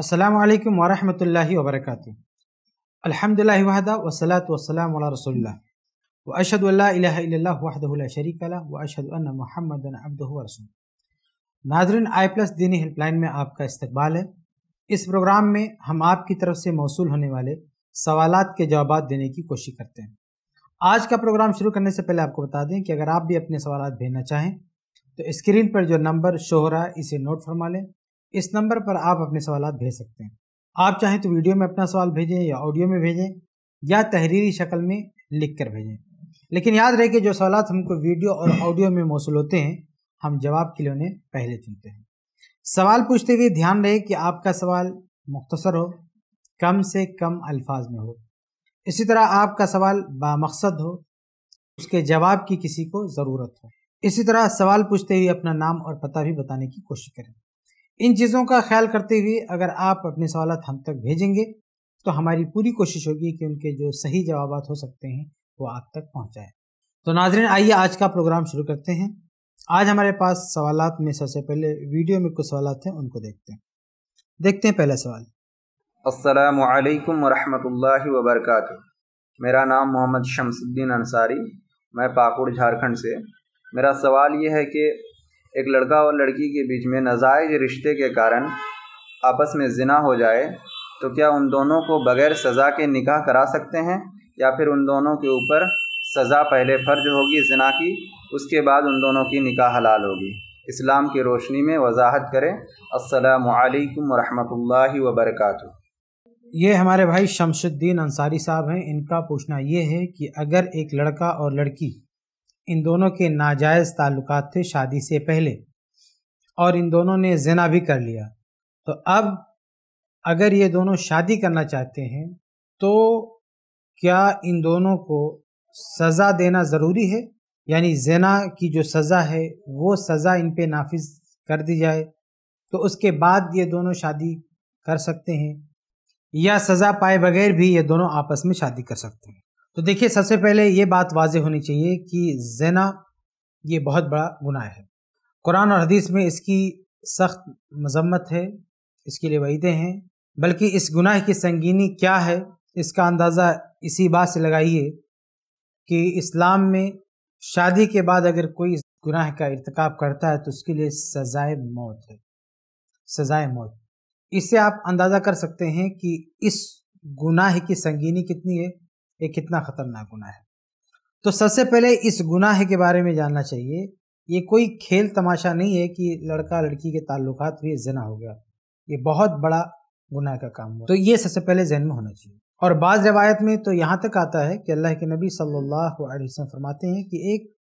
असलकम वरहमल वबरक अलहमदिल्ला वहदा वसलात वसलाम रसोल्ला व अशद वाहदल शरीकला व अशद महमद अब्द रसूल नाजरन आई प्लस दीनी हेल्पलाइन में आपका इस्तबाल है इस प्रोग्राम में हम आपकी तरफ से मौसू होने वाले सवाल के जवाब देने की कोशिश करते हैं आज का प्रोग्राम शुरू करने से पहले आपको बता दें कि अगर आप भी अपने सवाल भेजना चाहें तो स्क्रीन पर जो नंबर शो हो रहा है इसे नोट फरमा लें इस नंबर पर आप अपने सवाल भेज सकते हैं आप चाहें तो वीडियो में अपना सवाल भेजें या ऑडियो में भेजें या तहरीरी शक्ल में लिख कर भेजें लेकिन याद रहे कि जो सवाल हमको वीडियो और ऑडियो में मौसू होते हैं हम जवाब के लिए उन्हें पहले चुनते हैं सवाल पूछते हुए ध्यान रहे कि आपका सवाल मुख्तसर हो कम से कम अल्फाज में हो इसी तरह आपका सवाल बामकसद हो उसके जवाब की किसी को ज़रूरत हो इसी तरह सवाल पूछते हुए अपना नाम और पता भी बताने की कोशिश करें इन चीज़ों का ख्याल करते हुए अगर आप अपने सवाल हम तक भेजेंगे तो हमारी पूरी कोशिश होगी कि उनके जो सही जवाब हो सकते हैं वो आप तक पहुँचाएँ तो नाजरन आइए आज का प्रोग्राम शुरू करते हैं आज हमारे पास सवाल में सबसे पहले वीडियो में कुछ सवाल हैं उनको देखते हैं देखते हैं पहला सवाल असलकम वरहमल वबरक मेरा नाम मोहम्मद शमसुद्दीन अंसारी मैं पाकुड़ झारखंड से मेरा सवाल ये है कि एक लड़का और लड़की के बीच में नजायज रिश्ते के कारण आपस में जिना हो जाए तो क्या उन दोनों को बग़ैर सज़ा के निकाह करा सकते हैं या फिर उन दोनों के ऊपर सज़ा पहले फ़र्ज होगी जिना की उसके बाद उन दोनों की निकाह हलाल होगी इस्लाम की रोशनी में वजाहत करें असलकम वरहमल वबरक ये हमारे भाई शमशुद्दीन अंसारी साहब हैं इनका पूछना ये है कि अगर एक लड़का और लड़की इन दोनों के नाजायज़ ताल्लुक थे शादी से पहले और इन दोनों ने जना भी कर लिया तो अब अगर ये दोनों शादी करना चाहते हैं तो क्या इन दोनों को सज़ा देना ज़रूरी है यानी जना की जो सज़ा है वो सज़ा इन पे नाफिज कर दी जाए तो उसके बाद ये दोनों शादी कर सकते हैं या सज़ा पाए बगैर भी ये दोनों आपस में शादी कर सकते हैं तो देखिए सबसे पहले ये बात वाज होनी चाहिए कि जेना ये बहुत बड़ा गुनाह है कुरान और हदीस में इसकी सख्त मजम्मत है इसके लिए वहीदे हैं बल्कि इस गुनाह की संगीनी क्या है इसका अंदाज़ा इसी बात से लगाइए कि इस्लाम में शादी के बाद अगर कोई गुनाह का इरतक करता है तो उसके लिए सज़ाए मौत है सज़ाए मौत इससे आप अंदाज़ा कर सकते हैं कि इस गुनाह की संगीनी कितनी है ये कितना खतरनाक गुना है तो सबसे पहले इस गुनाह के बारे में जानना चाहिए ये कोई खेल तमाशा नहीं है कि लड़का लड़की के ताल्लुक भी जना हो गया ये बहुत बड़ा गुनाह का काम हुआ तो ये सबसे पहले जहन में होना चाहिए और बाज़ रवायत में तो यहाँ तक आता है कि अल्लाह के नबी सल्लल्लाहु अलैहि वसल्लम फरमाते हैं कि एक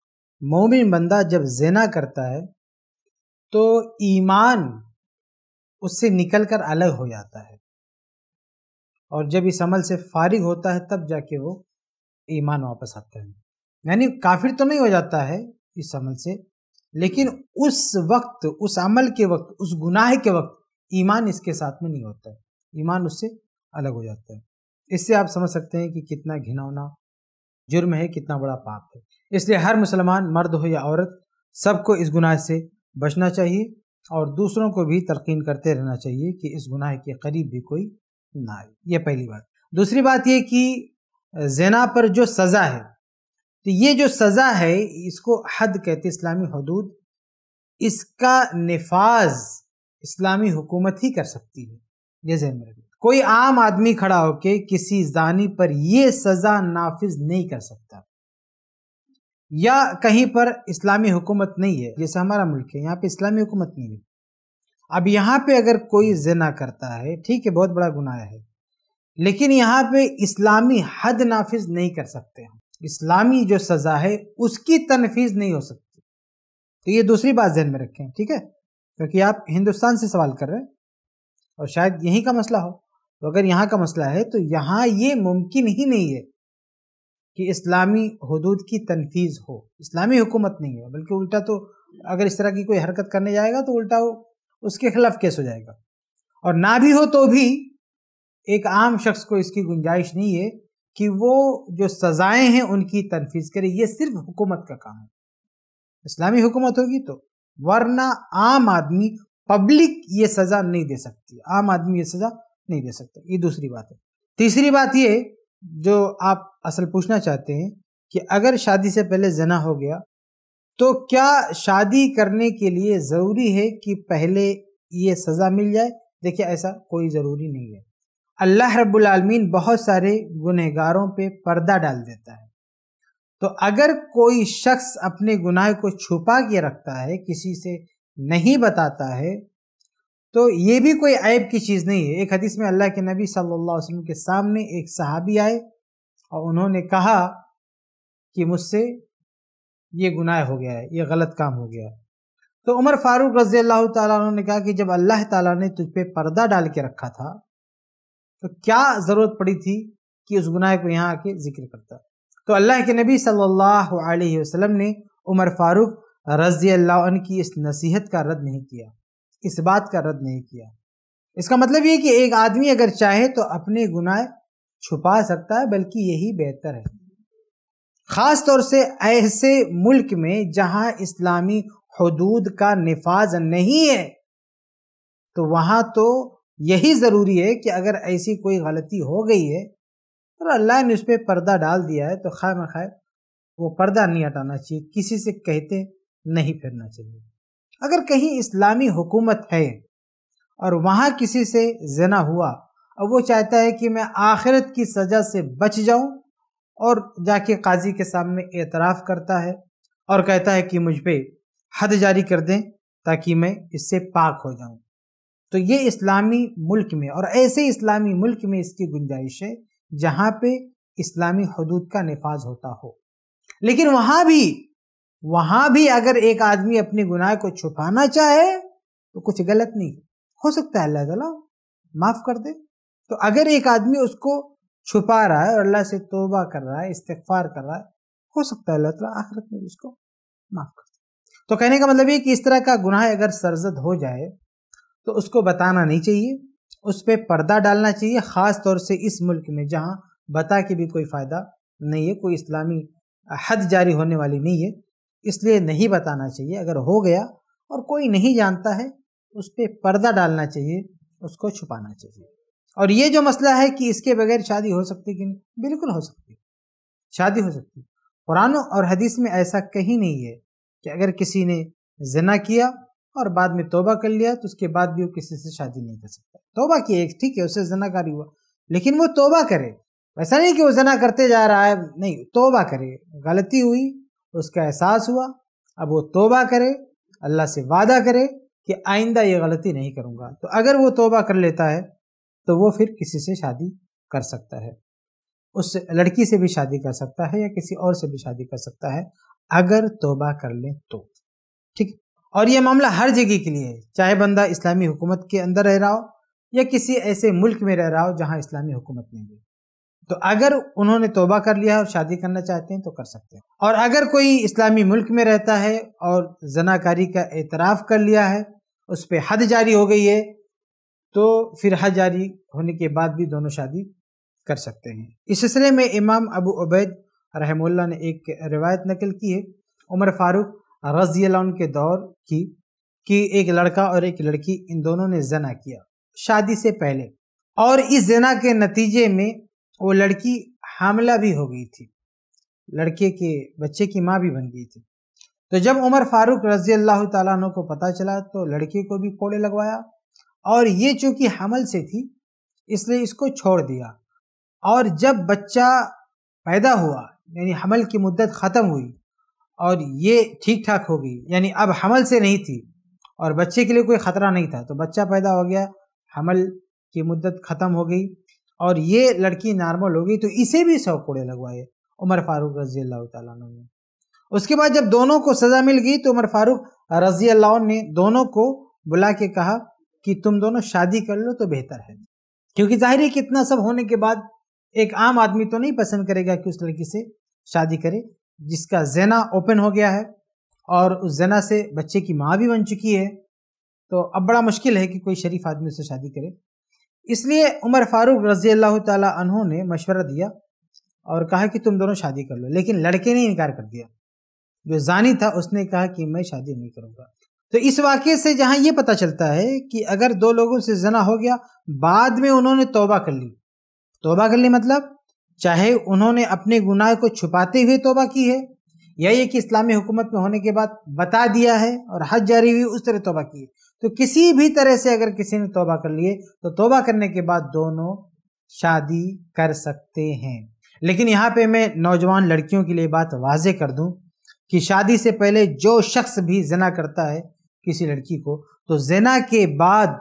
मोमिन बंदा जब जना करता है तो ईमान उससे निकल कर अलग हो जाता है और जब इस अमल से फारिग होता है तब जाके वो ईमान वापस आता है यानी काफिर तो नहीं हो जाता है इस अमल से लेकिन उस वक्त उस अमल के वक्त उस गुनाह के वक्त ईमान इसके साथ में नहीं होता है ईमान उससे अलग हो जाता है इससे आप समझ सकते हैं कि कितना घिनौना जुर्म है कितना बड़ा पाप है इसलिए हर मुसलमान मर्द हो या औरत सबको इस गुनाह से बचना चाहिए और दूसरों को भी तलकिन करते रहना चाहिए कि इस गुनाह के करीब भी कोई ना आए ये पहली बात दूसरी बात ये कि जना पर जो सज़ा है तो ये जो सज़ा है इसको हद कहते इस्लामी हदूद इसका नफाज इस्लामी हुकूमत ही कर सकती है ये जहन में कोई आम आदमी खड़ा होके किसी जानी पर यह सज़ा नाफिज नहीं कर सकता या कहीं पर इस्लामी हुकूमत नहीं है जैसे हमारा मुल्क है यहाँ पे इस्लामी हुकूमत नहीं है अब यहाँ पे अगर कोई जना करता है ठीक है बहुत बड़ा गुनाह है लेकिन यहाँ पे इस्लामी हद नाफिज नहीं कर सकते हम इस्लामी जो सज़ा है उसकी तनफीज नहीं हो सकती तो ये दूसरी बात जहन में रखें ठीक है क्योंकि आप हिंदुस्तान से सवाल कर रहे हैं और शायद यहीं का मसला हो तो अगर यहाँ का मसला है तो यहाँ ये मुमकिन ही नहीं है कि इस्लामी हदूद की तनफीज हो इस्लामी हुकूमत नहीं है बल्कि उल्टा तो अगर इस तरह की कोई हरकत करने जाएगा तो उल्टा वो उसके खिलाफ केस हो जाएगा और ना भी हो तो भी एक आम शख्स को इसकी गुंजाइश नहीं है कि वो जो सज़ाएं हैं उनकी तनफीज करे ये सिर्फ हुकूमत का काम है इस्लामी हुकूमत होगी तो वरना आम आदमी पब्लिक ये सज़ा नहीं दे सकती आम आदमी ये सज़ा नहीं दे सकता ये दूसरी बात है तीसरी बात ये जो आप असल पूछना चाहते हैं कि अगर शादी से पहले जना हो गया तो क्या शादी करने के लिए ज़रूरी है कि पहले ये सज़ा मिल जाए देखिए ऐसा कोई ज़रूरी नहीं है अल्लाह रब्बुल बहुत सारे गुनहगारों पे पर्दा डाल देता है तो अगर कोई शख्स अपने गुनाह को छुपा के रखता है किसी से नहीं बताता है तो ये भी कोई ऐब की चीज़ नहीं है एक हदीस में अल्लाह के नबी सल्लल्लाहु अलैहि वसल्लम के सामने एक सहाबी आए और उन्होंने कहा कि मुझसे ये गुनाह हो गया है ये गलत काम हो गया है तो उमर फारूक रजी अल्लाह तु ने कहा कि जब अल्लाह ताला ने तुझ पे पर्दा डाल के रखा था तो क्या ज़रूरत पड़ी थी कि उस गुनाह को यहाँ आके जिक्र करता तो अल्लाह के नबी सल्लाम ने उमर फारूक रजी अल्लाह की इस नसीहत का रद्द नहीं किया इस बात का रद्द नहीं किया इसका मतलब ये कि एक आदमी अगर चाहे तो अपने गुनाह छुपा सकता है बल्कि यही बेहतर है ख़ास तौर से ऐसे मुल्क में जहां इस्लामी हदूद का नफाज नहीं है तो वहां तो यही ज़रूरी है कि अगर ऐसी कोई गलती हो गई है और तो अल्लाह ने उस पर पर्दा डाल दिया है तो खैर खैर वो पर्दा नहीं हटाना चाहिए किसी से कहते नहीं फिरना चाहिए अगर कहीं इस्लामी हुकूमत है और वहाँ किसी से जना हुआ और वो चाहता है कि मैं आखिरत की सज़ा से बच जाऊँ और जाके काजी के सामने एतराफ़ करता है और कहता है कि मुझ पर हद जारी कर दें ताकि मैं इससे पाक हो जाऊं तो ये इस्लामी मुल्क में और ऐसे इस्लामी मुल्क में इसकी गुंजाइश है जहाँ पे इस्लामी हदूद का नफाज होता हो लेकिन वहाँ भी वहाँ भी अगर एक आदमी अपने गुनाह को छुपाना चाहे तो कुछ गलत नहीं हो सकता है अल्लाह तला माफ़ कर दे तो अगर एक आदमी उसको छुपा रहा है और अल्लाह से तोबा कर रहा है इस्तफार कर रहा है हो सकता है अल्लाह तला आखिरत में भी उसको माफ़ कर दे तो कहने का मतलब ये कि इस तरह का गुनाह अगर सरजद हो जाए तो उसको बताना नहीं चाहिए उस पर पर्दा डालना चाहिए ख़ास तौर से इस मुल्क में जहाँ बता के भी कोई फ़ायदा नहीं है कोई इस्लामी हद जारी होने वाली नहीं है इसलिए नहीं बताना चाहिए अगर हो गया और कोई नहीं जानता है उस पर पर्दा डालना चाहिए उसको छुपाना चाहिए और ये जो मसला है कि इसके बगैर शादी हो सकती कि नहीं बिल्कुल हो सकती शादी हो सकती कुरान और हदीस में ऐसा कहीं नहीं है कि अगर किसी ने जना किया और बाद में तोबा कर लिया तो उसके बाद भी वो किसी से शादी नहीं कर सकता तोबा किया एक ठीक है उससे जनाकारी हुआ लेकिन वो तोबा करे ऐसा नहीं कि वो जना करते जा रहा है नहीं तोबा करे गलती हुई उसका एहसास हुआ अब वो तोबा करे अल्लाह से वादा करे कि आइंदा ये गलती नहीं करूँगा तो अगर वो तोबा कर लेता है तो वो फिर किसी से शादी कर सकता है उस लड़की से भी शादी कर सकता है या किसी और से भी शादी कर सकता है अगर तोबा कर ले तो ठीक और ये मामला हर जगह के लिए चाहे बंदा इस्लामी हुकूमत के अंदर रह रहा हो या किसी ऐसे मुल्क में रह रहा हो जहाँ इस्लामी हुकूमत नहीं है तो अगर उन्होंने तोबा कर लिया है और शादी करना चाहते हैं तो कर सकते हैं और अगर कोई इस्लामी मुल्क में रहता है और जनाकारी का एतराफ़ कर लिया है उस पर हद जारी हो गई है तो फिर हज जारी होने के बाद भी दोनों शादी कर सकते हैं इस सिलसिले में इमाम अबू उबैद रहमुल्ला ने एक रिवायत नकल की है उमर फारूक रजी के दौर की कि एक लड़का और एक लड़की इन दोनों ने जना किया शादी से पहले और इस जना के नतीजे में वो लड़की हामला भी हो गई थी लड़के के बच्चे की माँ भी बन गई थी तो जब उमर फारूक रजी अल्लाह तु को पता चला तो लड़के को भी कोड़े लगवाया और ये चूंकि हमल से थी इसलिए इसको छोड़ दिया और जब बच्चा पैदा हुआ यानी हमल की मुद्दत ख़त्म हुई और ये ठीक ठाक हो गई यानी अब हमल से नहीं थी और बच्चे के लिए कोई ख़तरा नहीं था तो बच्चा पैदा हो गया हमल की मुद्दत ख़त्म हो गई और ये लड़की नॉर्मल हो गई तो इसे भी सौ कोड़े लगवाए उमर फारूक रजी अल्लाह ने उसके बाद जब दोनों को सज़ा मिल गई तो उमर फारूक रजी अल्लाह ने दोनों को बुला के कहा कि तुम दोनों शादी कर लो तो बेहतर है क्योंकि जाहिर है कि इतना सब होने के बाद एक आम आदमी तो नहीं पसंद करेगा कि उस लड़की से शादी करे जिसका जेना ओपन हो गया है और उस जेना से बच्चे की माँ भी बन चुकी है तो अब बड़ा मुश्किल है कि कोई शरीफ आदमी उससे शादी करे इसलिए उमर फारूक रजी अल्लाह तहों ने मशवरा दिया और कहा कि तुम दोनों शादी कर लो लेकिन लड़के ने इनकार कर दिया जो जानी था उसने कहा कि मैं शादी नहीं करूँगा तो इस वाक्य से जहां ये पता चलता है कि अगर दो लोगों से जना हो गया बाद में उन्होंने तोबा कर ली तोबा कर ली मतलब चाहे उन्होंने अपने गुनाह को छुपाते हुए तोबा की है या ये कि इस्लामी हुकूमत में होने के बाद बता दिया है और हज जारी हुई उस तरह तोबा की है तो किसी भी तरह से अगर किसी ने तोबा कर लिए तो तोबा करने के बाद दोनों शादी कर सकते हैं लेकिन यहाँ पे मैं नौजवान लड़कियों के लिए बात वाजे कर दूँ कि शादी से पहले जो शख्स भी जना करता है किसी लड़की को तो जना के बाद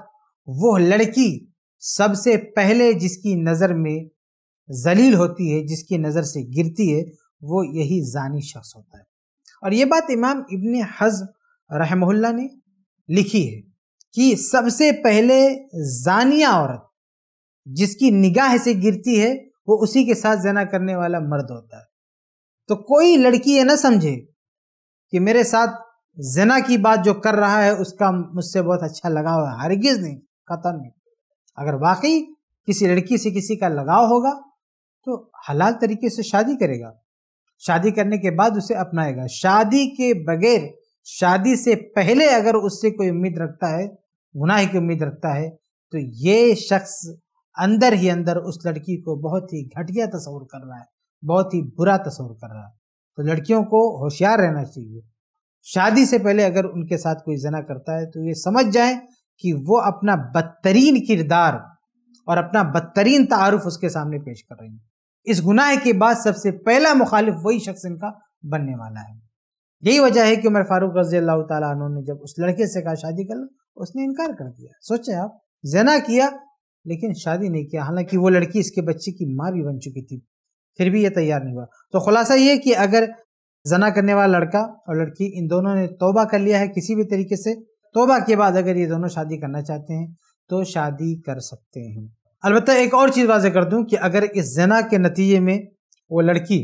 वह लड़की सबसे पहले जिसकी नज़र में जलील होती है जिसकी नज़र से गिरती है वो यही जानी शख्स होता है और ये बात इमाम इबन हज रहमहुल्ला ने लिखी है कि सबसे पहले जानिया औरत जिसकी निगाह से गिरती है वो उसी के साथ जना करने वाला मर्द होता है तो कोई लड़की ये ना समझे कि मेरे साथ जना की बात जो कर रहा है उसका मुझसे बहुत अच्छा लगाव है हरगिज नहीं खत्म नहीं अगर वाकई किसी लड़की से किसी का लगाव होगा तो हलाल तरीके से शादी करेगा शादी करने के बाद उसे अपनाएगा शादी के बगैर शादी से पहले अगर उससे कोई उम्मीद रखता है गुनाह की उम्मीद रखता है तो ये शख्स अंदर ही अंदर उस लड़की को बहुत ही घटिया तस्वर कर रहा है बहुत ही बुरा तस्वर कर रहा है तो लड़कियों को होशियार रहना चाहिए शादी से पहले अगर उनके साथ कोई जना करता है तो ये समझ जाए कि वो अपना बदतरीन किरदार और अपना बदतरीन तारफ उसके सामने पेश कर रही है इस गुनाह के बाद सबसे पहला मुखालिफ वही शख्स इनका बनने वाला है यही वजह है कि उमर फारूक रजी अल्लाह ने जब उस लड़के से कहा शादी कर लो उसने इनकार कर दिया सोचे आप जना किया लेकिन शादी नहीं किया हालांकि वो लड़की इसके बच्चे की माँ भी बन चुकी थी फिर भी ये तैयार नहीं हुआ तो खुलासा ये कि अगर जना करने वाला लड़का और लड़की इन दोनों ने तोबा कर लिया है किसी भी तरीके से तोबा के बाद अगर ये दोनों शादी करना चाहते हैं तो शादी कर सकते हैं अलबत्त एक और चीज़ वाजह कर दूँ कि अगर इस जना के नतीजे में वो लड़की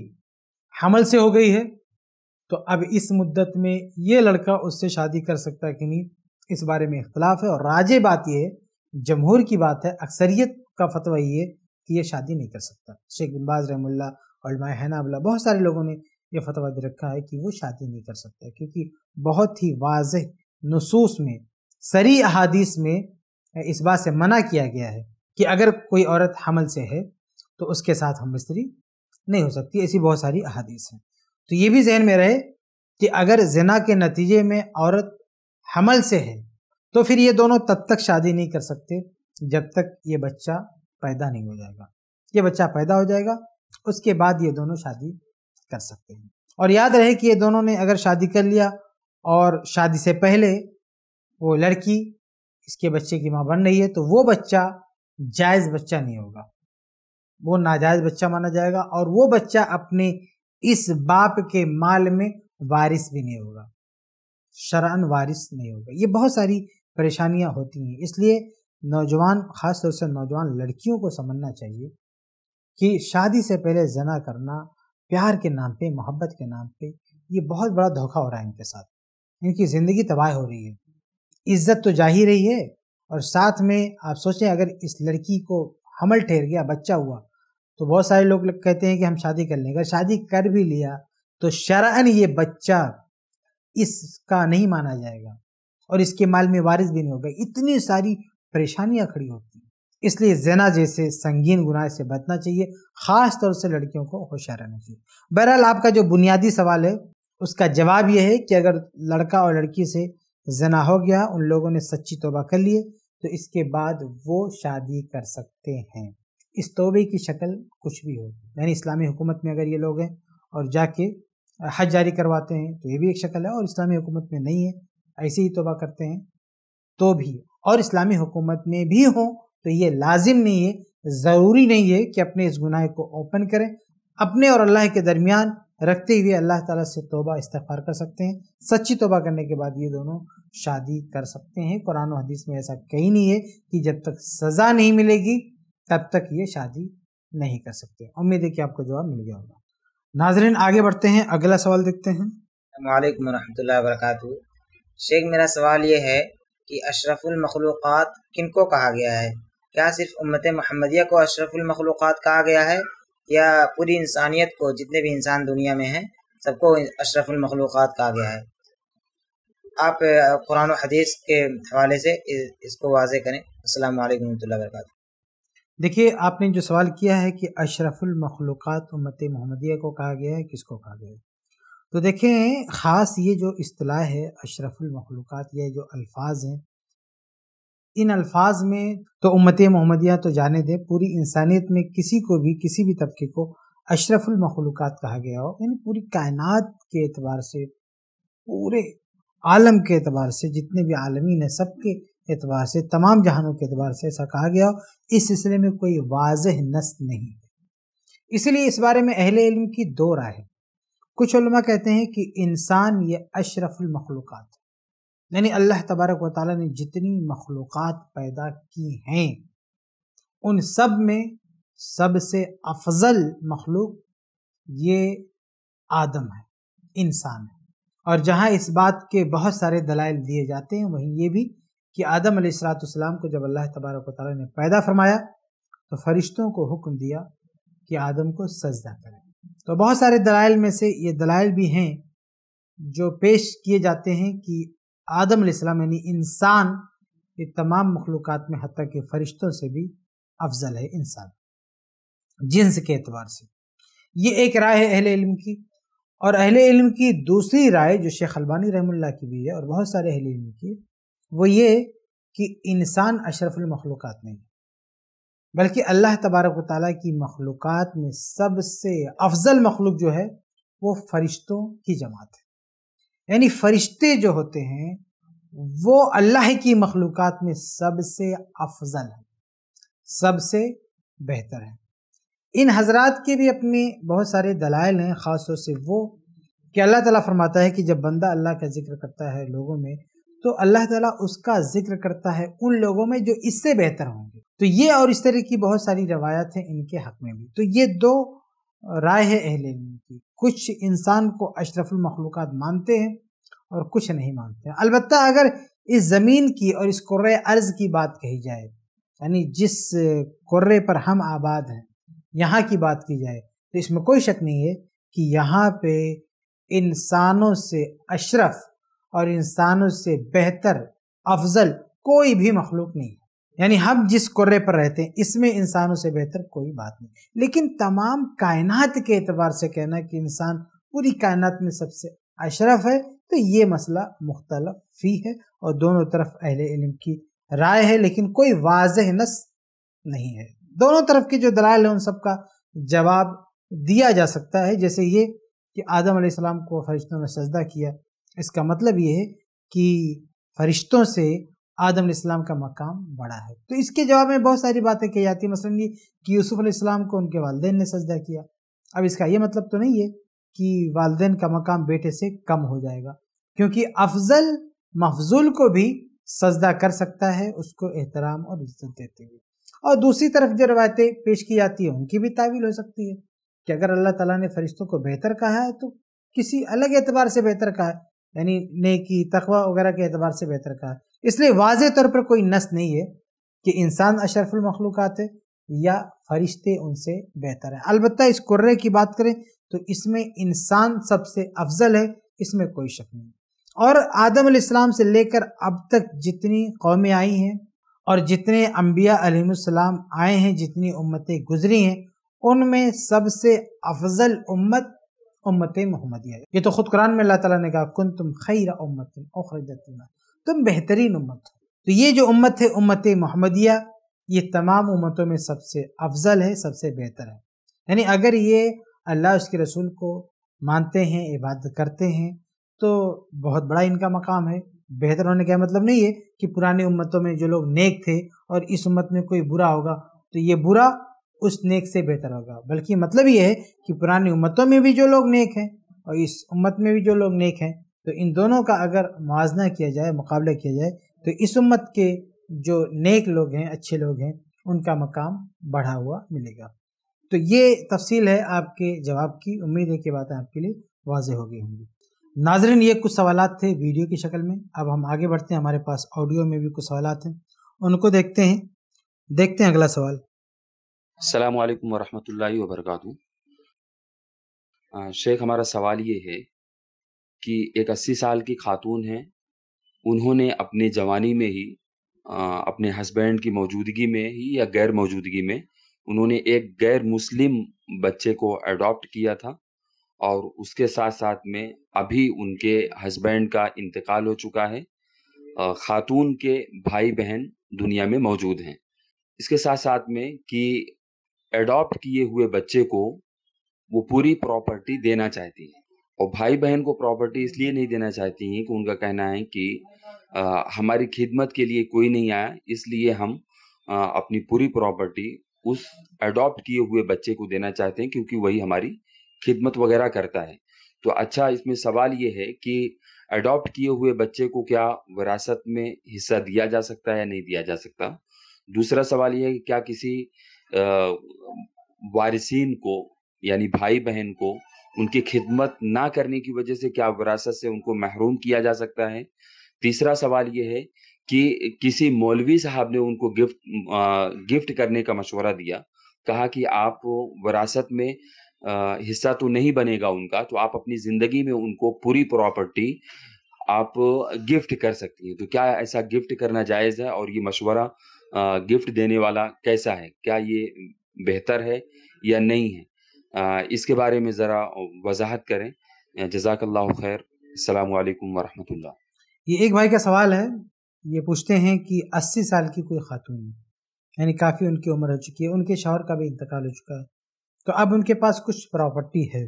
हमल से हो गई है तो अब इस मुद्दत में ये लड़का उससे शादी कर सकता है कि नहीं इस बारे में इख्तलाफ है और राज बात यह है जमहूर की बात है अक्सरियत का फतवा ये कि ये शादी नहीं कर सकता शेख बिनबाज रहमुल्ला और हैना अबला बहुत सारे लोगों ने ये फतवा दे रखा है कि वो शादी नहीं कर सकता क्योंकि बहुत ही वाज नसूस में सरी अहादीस में इस बात से मना किया गया है कि अगर कोई औरत हमल से है तो उसके साथ हम मिस्त्री नहीं हो सकती ऐसी बहुत सारी अहादीस हैं तो ये भी जहन में रहे कि अगर जना के नतीजे में औरत हमल से है तो फिर ये दोनों तब तक शादी नहीं कर सकते जब तक ये बच्चा पैदा नहीं हो जाएगा ये बच्चा पैदा हो जाएगा उसके बाद ये दोनों शादी कर सकते हैं और याद रहे कि ये दोनों ने अगर शादी कर लिया और शादी से पहले वो लड़की इसके बच्चे की माँ बन रही है तो वो बच्चा जायज़ बच्चा नहीं होगा वो नाजायज़ बच्चा माना जाएगा और वो बच्चा अपने इस बाप के माल में वारिस भी नहीं होगा शरण वारिस नहीं होगा ये बहुत सारी परेशानियां होती हैं इसलिए नौजवान ख़ासतौर से नौजवान लड़कियों को समझना चाहिए कि शादी से पहले जना करना प्यार के नाम पे मोहब्बत के नाम पे ये बहुत बड़ा धोखा हो रहा है इनके साथ इनकी ज़िंदगी तबाह हो रही है इज्जत तो जा ही रही है और साथ में आप सोचें अगर इस लड़की को हमल ठहर गया बच्चा हुआ तो बहुत सारे लोग कहते हैं कि हम शादी कर लेंगे अगर शादी कर भी लिया तो शरण ये बच्चा इसका नहीं माना जाएगा और इसके माल में वारिस भी नहीं होगा इतनी सारी परेशानियां खड़ी होती इसलिए जना जैसे संगीन गुनाह से बचना चाहिए ख़ास तौर से लड़कियों को होशियार रहना चाहिए बहरहाल आपका जो बुनियादी सवाल है उसका जवाब यह है कि अगर लड़का और लड़की से जना हो गया उन लोगों ने सच्ची तोबा कर लिए तो इसके बाद वो शादी कर सकते हैं इस तोबे की शक्ल कुछ भी हो यानी इस्लामी हुकूमत में अगर ये लोग हैं और जाके हज जारी करवाते हैं तो ये भी एक शक्ल है और इस्लामी हुकूमत में नहीं है ऐसे ही तोबा करते हैं तो भी और इस्लामी हुकूमत में भी हों तो ये लाजिम नहीं है ज़रूरी नहीं है कि अपने इस गुनाह को ओपन करें अपने और अल्लाह के दरमियान रखते हुए अल्लाह ताला से तोबा इस्तफार कर सकते हैं सच्ची तोबा करने के बाद ये दोनों शादी कर सकते हैं कुरान और हदीस में ऐसा कहीं नहीं है कि जब तक सज़ा नहीं मिलेगी तब तक ये शादी नहीं कर सकते उम्मीद है कि आपको जवाब मिल गया होगा नाजरन आगे बढ़ते हैं अगला सवाल देखते हैं वालेकुम रहमतुल्लाहि वरकत शेख मेरा सवाल ये है कि अशरफुल मखलूक़ात किनको कहा गया है क्या सिर्फ उम्मत महमदिया को अशरफुलमखलूक़ कहा गया है या पूरी इंसानियत को जितने भी इंसान दुनिया में हैं सबको अशरफुलमखलूक़ कहा गया है आप कुरान हदीस के हवाले से इसको वाज करें असल वरक देखिए आपने जो सवाल किया है कि अशरफुलमखलूक़ उम्मत महमदिया को कहा गया है किसको कहा गया है तो देखें ख़ास ये जो असलाह है अशरफुलमखलूक़ ये जो अल्फाज हैं इन अल्फाज में तो उम्मत मोहम्मदिया तो जाने दें पूरी इंसानियत में किसी को भी किसी भी तबके को अशरफुलमखलूक कहा गया हो यानी पूरी कायनात के एतबार से पूरे आलम के एतबार से जितने भी आलमीन हैं सब के एतबार से तमाम जहानों के एतबार से ऐसा कहा गया हो इस सिलसिले में कोई वाज नस्त नहीं है इसलिए इस बारे में अहल इल्म की दो राय है कुछ कहते हैं कि इंसान ये अशरफुलमखलूक है यानी अल्लाह तबारक व ताली ने जितनी मखलूक़ पैदा की हैं उन सब में सबसे अफजल मखलूक ये आदम है इंसान है और जहाँ इस बात के बहुत सारे दलाइल दिए जाते हैं वहीं ये भी कि आदम असलातम को जब अल्लाह तबारक ताली ने पैदा फरमाया तो फरिश्तों को हुक्म दिया कि आदम को सजदा करें तो बहुत सारे दलाइल में से ये दलाइल भी हैं जो पेश किए जाते हैं कि आदम आसमाम यानी इंसान ये तमाम मखलूक में हती के फरिश्तों से भी अफजल है इंसान जिन्स के एतबार से ये एक राय है अहल इल्म की और अहिल इल्म की दूसरी राय जो शेख अलबानी रहमुल्ला की भी है और बहुत सारे अहिल इल्म की वो ये कि इंसान अशरफुलमखलूक नहीं है बल्कि अल्लाह तबारक ताली की मखलूक में सबसे अफजल मखलूक जो है वो फरिश्तों की जमात है यानी फरिश्ते जो होते हैं वो अल्लाह की मखलूक़ात में सबसे अफजल है सबसे बेहतर है इन हजरात के भी अपने बहुत सारे दलाइल हैं ख़ास तौर से वो कि अल्लाह ताला फरमाता है कि जब बंदा अल्लाह का जिक्र करता है लोगों में तो अल्लाह ताला उसका जिक्र करता है उन लोगों में जो इससे बेहतर होंगे तो ये और इस तरह की बहुत सारी रवायत हैं इनके हक में भी तो ये दो राय है अहल की कुछ इंसान को अशरफुल मानते हैं और कुछ नहीं मांगते अलबत् अगर इस ज़मीन की और इस कुर्र अर्ज़ की बात कही जाए यानी जिस कुर्रे पर हम आबाद हैं यहाँ की बात की जाए तो इसमें कोई शक नहीं है कि यहाँ पे इंसानों से अशरफ और इंसानों से बेहतर अफजल कोई भी मखलूक नहीं है यानी हम जिस कुर्रे पर रहते हैं इसमें इंसानों से बेहतर कोई बात नहीं लेकिन तमाम कायनात के एतबार से कहना कि इंसान पूरी कायनात में सबसे अशरफ है तो ये मसला मुख्तलफ फी है और दोनों तरफ अहल इलम की राय है लेकिन कोई वाज नस नहीं है दोनों तरफ के जो दलाल हैं उन सबका जवाब दिया जा सकता है जैसे ये कि आदम सलाम को फरिश्तों ने सजदा किया इसका मतलब ये है कि फरिश्तों से आदम इस्लाम का मकाम बड़ा है तो इसके जवाब में बहुत सारी बातें कही जाती है मसलन ये कि यूसुफ अलैहिस्सलाम को उनके वालदे ने सजदा किया अब इसका ये मतलब तो नहीं है कि वालदेन का मकाम बेटे से कम हो जाएगा क्योंकि अफजल मफजूल को भी सजदा कर सकता है उसको एहतराम और इज्जत देते हुए और दूसरी तरफ जो रवायतें पेश की जाती हैं उनकी भी तावील हो सकती है कि अगर अल्लाह ताला ने फरिश्तों को बेहतर कहा है तो किसी अलग एतबार से बेहतर कहा है यानी नेकी तखबा वगैरह के एतबार से बेहतर कहा है इसलिए वाज तौर पर कोई नस नहीं है कि इंसान अशरफुलमखलूक है या फरिश्ते उनसे बेहतर है अलबत् इस कुर्रे की बात करें तो इसमें इंसान सबसे अफजल है इसमें कोई शक नहीं और आदम इस्लाम से लेकर अब तक जितनी कौमें आई हैं और जितने अम्बिया अलैहिस्सलाम आए हैं जितनी उम्मतें गुजरी हैं उनमें सबसे अफजल उम्मत उम्मत मोहम्मदिया ये तो ख़ुद कुरान में अल्लाह ताला ने कहा कुन तुम खैर उम्मत ओखरजतना तुम बेहतरीन उम्मत हो तो ये जो उम्मत है उम्मत मोहम्मदिया ये तमाम उम्मतों में सबसे अफजल है सबसे बेहतर है यानी अगर ये अल्लाह उसके रसूल को मानते हैं इबादत करते हैं तो बहुत बड़ा इनका मकाम है बेहतर होने का मतलब नहीं है कि पुरानी उम्मतों में जो लोग नेक थे और इस उम्मत में कोई बुरा होगा तो ये बुरा उस नेक से बेहतर होगा बल्कि मतलब ये है कि पुरानी उम्मतों में भी जो लोग नेक हैं और इस उम्मत में भी जो लोग नेक हैं तो इन दोनों का अगर मुजना किया जाए मुकाबला किया जाए तो इस उम्मत के जो नेक लोग हैं अच्छे लोग हैं उनका मकाम बढ़ा हुआ मिलेगा तो ये तफसील है आपके जवाब की उम्मीद है कि बातें आपके लिए वाज हो गई होंगी नाजरन ये कुछ सवाल थे वीडियो की शक्ल में अब हम आगे बढ़ते हैं हमारे पास ऑडियो में भी कुछ सवाल हैं उनको देखते हैं देखते हैं अगला सवाल अल्लाम वरहमतुल्लाहि वबरक शेख हमारा सवाल ये है कि एक अस्सी साल की खातून है उन्होंने अपने जवानी में ही अपने हस्बैंड की मौजूदगी में ही या गैर मौजूदगी में उन्होंने एक गैर मुस्लिम बच्चे को अडॉप्ट किया था और उसके साथ साथ में अभी उनके हस्बैंड का इंतकाल हो चुका है खातून के भाई बहन दुनिया में मौजूद हैं इसके साथ साथ में कि एडॉप्ट किए हुए बच्चे को वो पूरी प्रॉपर्टी देना चाहती हैं और भाई बहन को प्रॉपर्टी इसलिए नहीं देना चाहती हैं कि उनका कहना है कि आ, हमारी खिदमत के लिए कोई नहीं आया इसलिए हम आ, अपनी पूरी प्रॉपर्टी उस एडॉप्ट किए हुए बच्चे को देना चाहते हैं क्योंकि वही हमारी खिदमत वगैरह करता है तो अच्छा इसमें सवाल ये है कि अडॉप्ट किए हुए बच्चे को क्या विरासत में हिस्सा दिया जा सकता है या नहीं दिया जा सकता दूसरा सवाल यह है कि क्या किसी वारिसीन को यानी भाई बहन को उनकी खिदमत ना करने की वजह से क्या विरासत से उनको महरूम किया जा सकता है तीसरा सवाल यह है कि किसी मौलवी साहब ने उनको गिफ्ट आ, गिफ्ट करने का मशवरा दिया कहा कि आप विरासत में हिस्सा तो नहीं बनेगा उनका तो आप अपनी जिंदगी में उनको पूरी प्रॉपर्टी आप गिफ्ट कर सकती हैं तो क्या ऐसा गिफ्ट करना जायज़ है और ये मशवरा गिफ्ट देने वाला कैसा है क्या ये बेहतर है या नहीं है इसके बारे में ज़रा वजाहत करें जजाकल्ला खैर अलकुम वरहमतुल्ला ये एक भाई का सवाल है ये पूछते हैं कि 80 साल की कोई खातून यानी काफ़ी उनकी उम्र हो चुकी है उनके शौहर का भी इंतकाल हो चुका है तो अब उनके पास कुछ प्रॉपर्टी है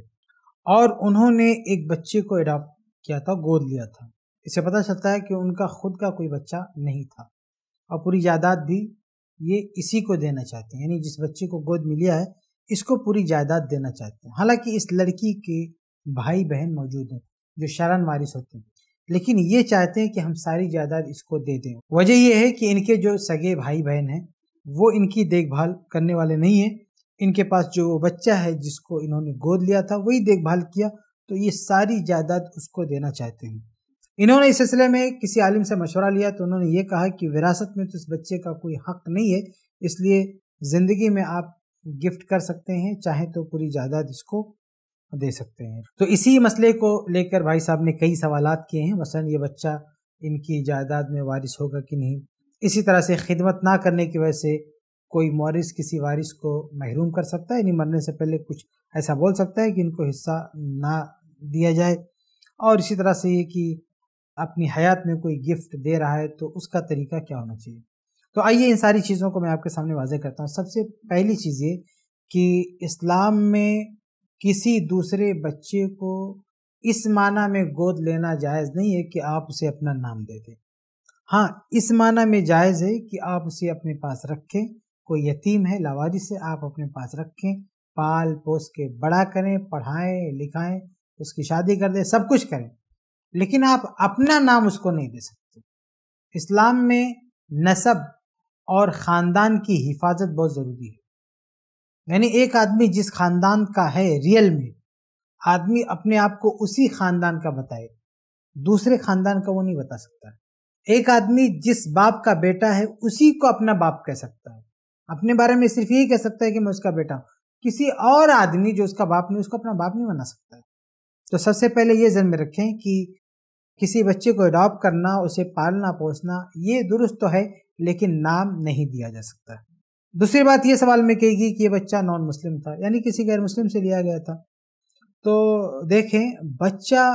और उन्होंने एक बच्चे को एडॉप्ट किया था गोद लिया था इसे पता चलता है कि उनका खुद का कोई बच्चा नहीं था और पूरी जायदाद भी ये इसी को देना चाहते हैं यानी जिस बच्चे को गोद में है इसको पूरी जायदाद देना चाहते हैं हालांकि इस लड़की के भाई बहन मौजूद हैं जो शरण वारिस होते हैं लेकिन ये चाहते हैं कि हम सारी जायदाद इसको दे दें वजह यह है कि इनके जो सगे भाई बहन हैं वो इनकी देखभाल करने वाले नहीं हैं इनके पास जो बच्चा है जिसको इन्होंने गोद लिया था वही देखभाल किया तो ये सारी जायदाद उसको देना चाहते हैं इन्होंने इस सिलसिले में किसी आलिम से मशवरा लिया तो उन्होंने ये कहा कि विरासत में तो इस बच्चे का कोई हक नहीं है इसलिए ज़िंदगी में आप गिफ्ट कर सकते हैं चाहे तो पूरी जायदाद इसको दे सकते हैं तो इसी मसले को लेकर भाई साहब ने कई सवाल किए हैं मसलन ये बच्चा इनकी जायदाद में वारिस होगा कि नहीं इसी तरह से खिदमत ना करने की वजह से कोई वारिस किसी वारिस को महरूम कर सकता है यानी मरने से पहले कुछ ऐसा बोल सकता है कि इनको हिस्सा ना दिया जाए और इसी तरह से ये कि अपनी हयात में कोई गिफ्ट दे रहा है तो उसका तरीका क्या होना चाहिए तो आइए इन सारी चीज़ों को मैं आपके सामने वाजे करता हूँ सबसे पहली चीज़ ये कि इस्लाम में किसी दूसरे बच्चे को इस माना में गोद लेना जायज़ नहीं है कि आप उसे अपना नाम दे दें हाँ इस माना में जायज़ है कि आप उसे अपने पास रखें कोई यतीम है लावारी से आप अपने पास रखें पाल पोस के बड़ा करें पढ़ाएं लिखाएं उसकी शादी कर दें सब कुछ करें लेकिन आप अपना नाम उसको नहीं दे सकते इस्लाम में नसब और ख़ानदान की हिफाजत बहुत ज़रूरी है यानी एक आदमी जिस ख़ानदान का है रियल में आदमी अपने आप को उसी ख़ानदान का बताए दूसरे ख़ानदान का वो नहीं बता सकता एक आदमी जिस बाप का बेटा है उसी को अपना बाप कह सकता है अपने बारे में सिर्फ यही कह सकता है कि मैं उसका बेटा हूँ किसी और आदमी जो उसका बाप नहीं उसको अपना बाप नहीं बना सकता है तो सबसे पहले ये जन में रखें कि किसी बच्चे को अडॉप्ट करना उसे पालना पोसना ये दुरुस्त तो है लेकिन नाम नहीं दिया जा सकता दूसरी बात ये सवाल में कहेगी कि ये बच्चा नॉन मुस्लिम था यानी किसी गैर मुस्लिम से लिया गया था तो देखें बच्चा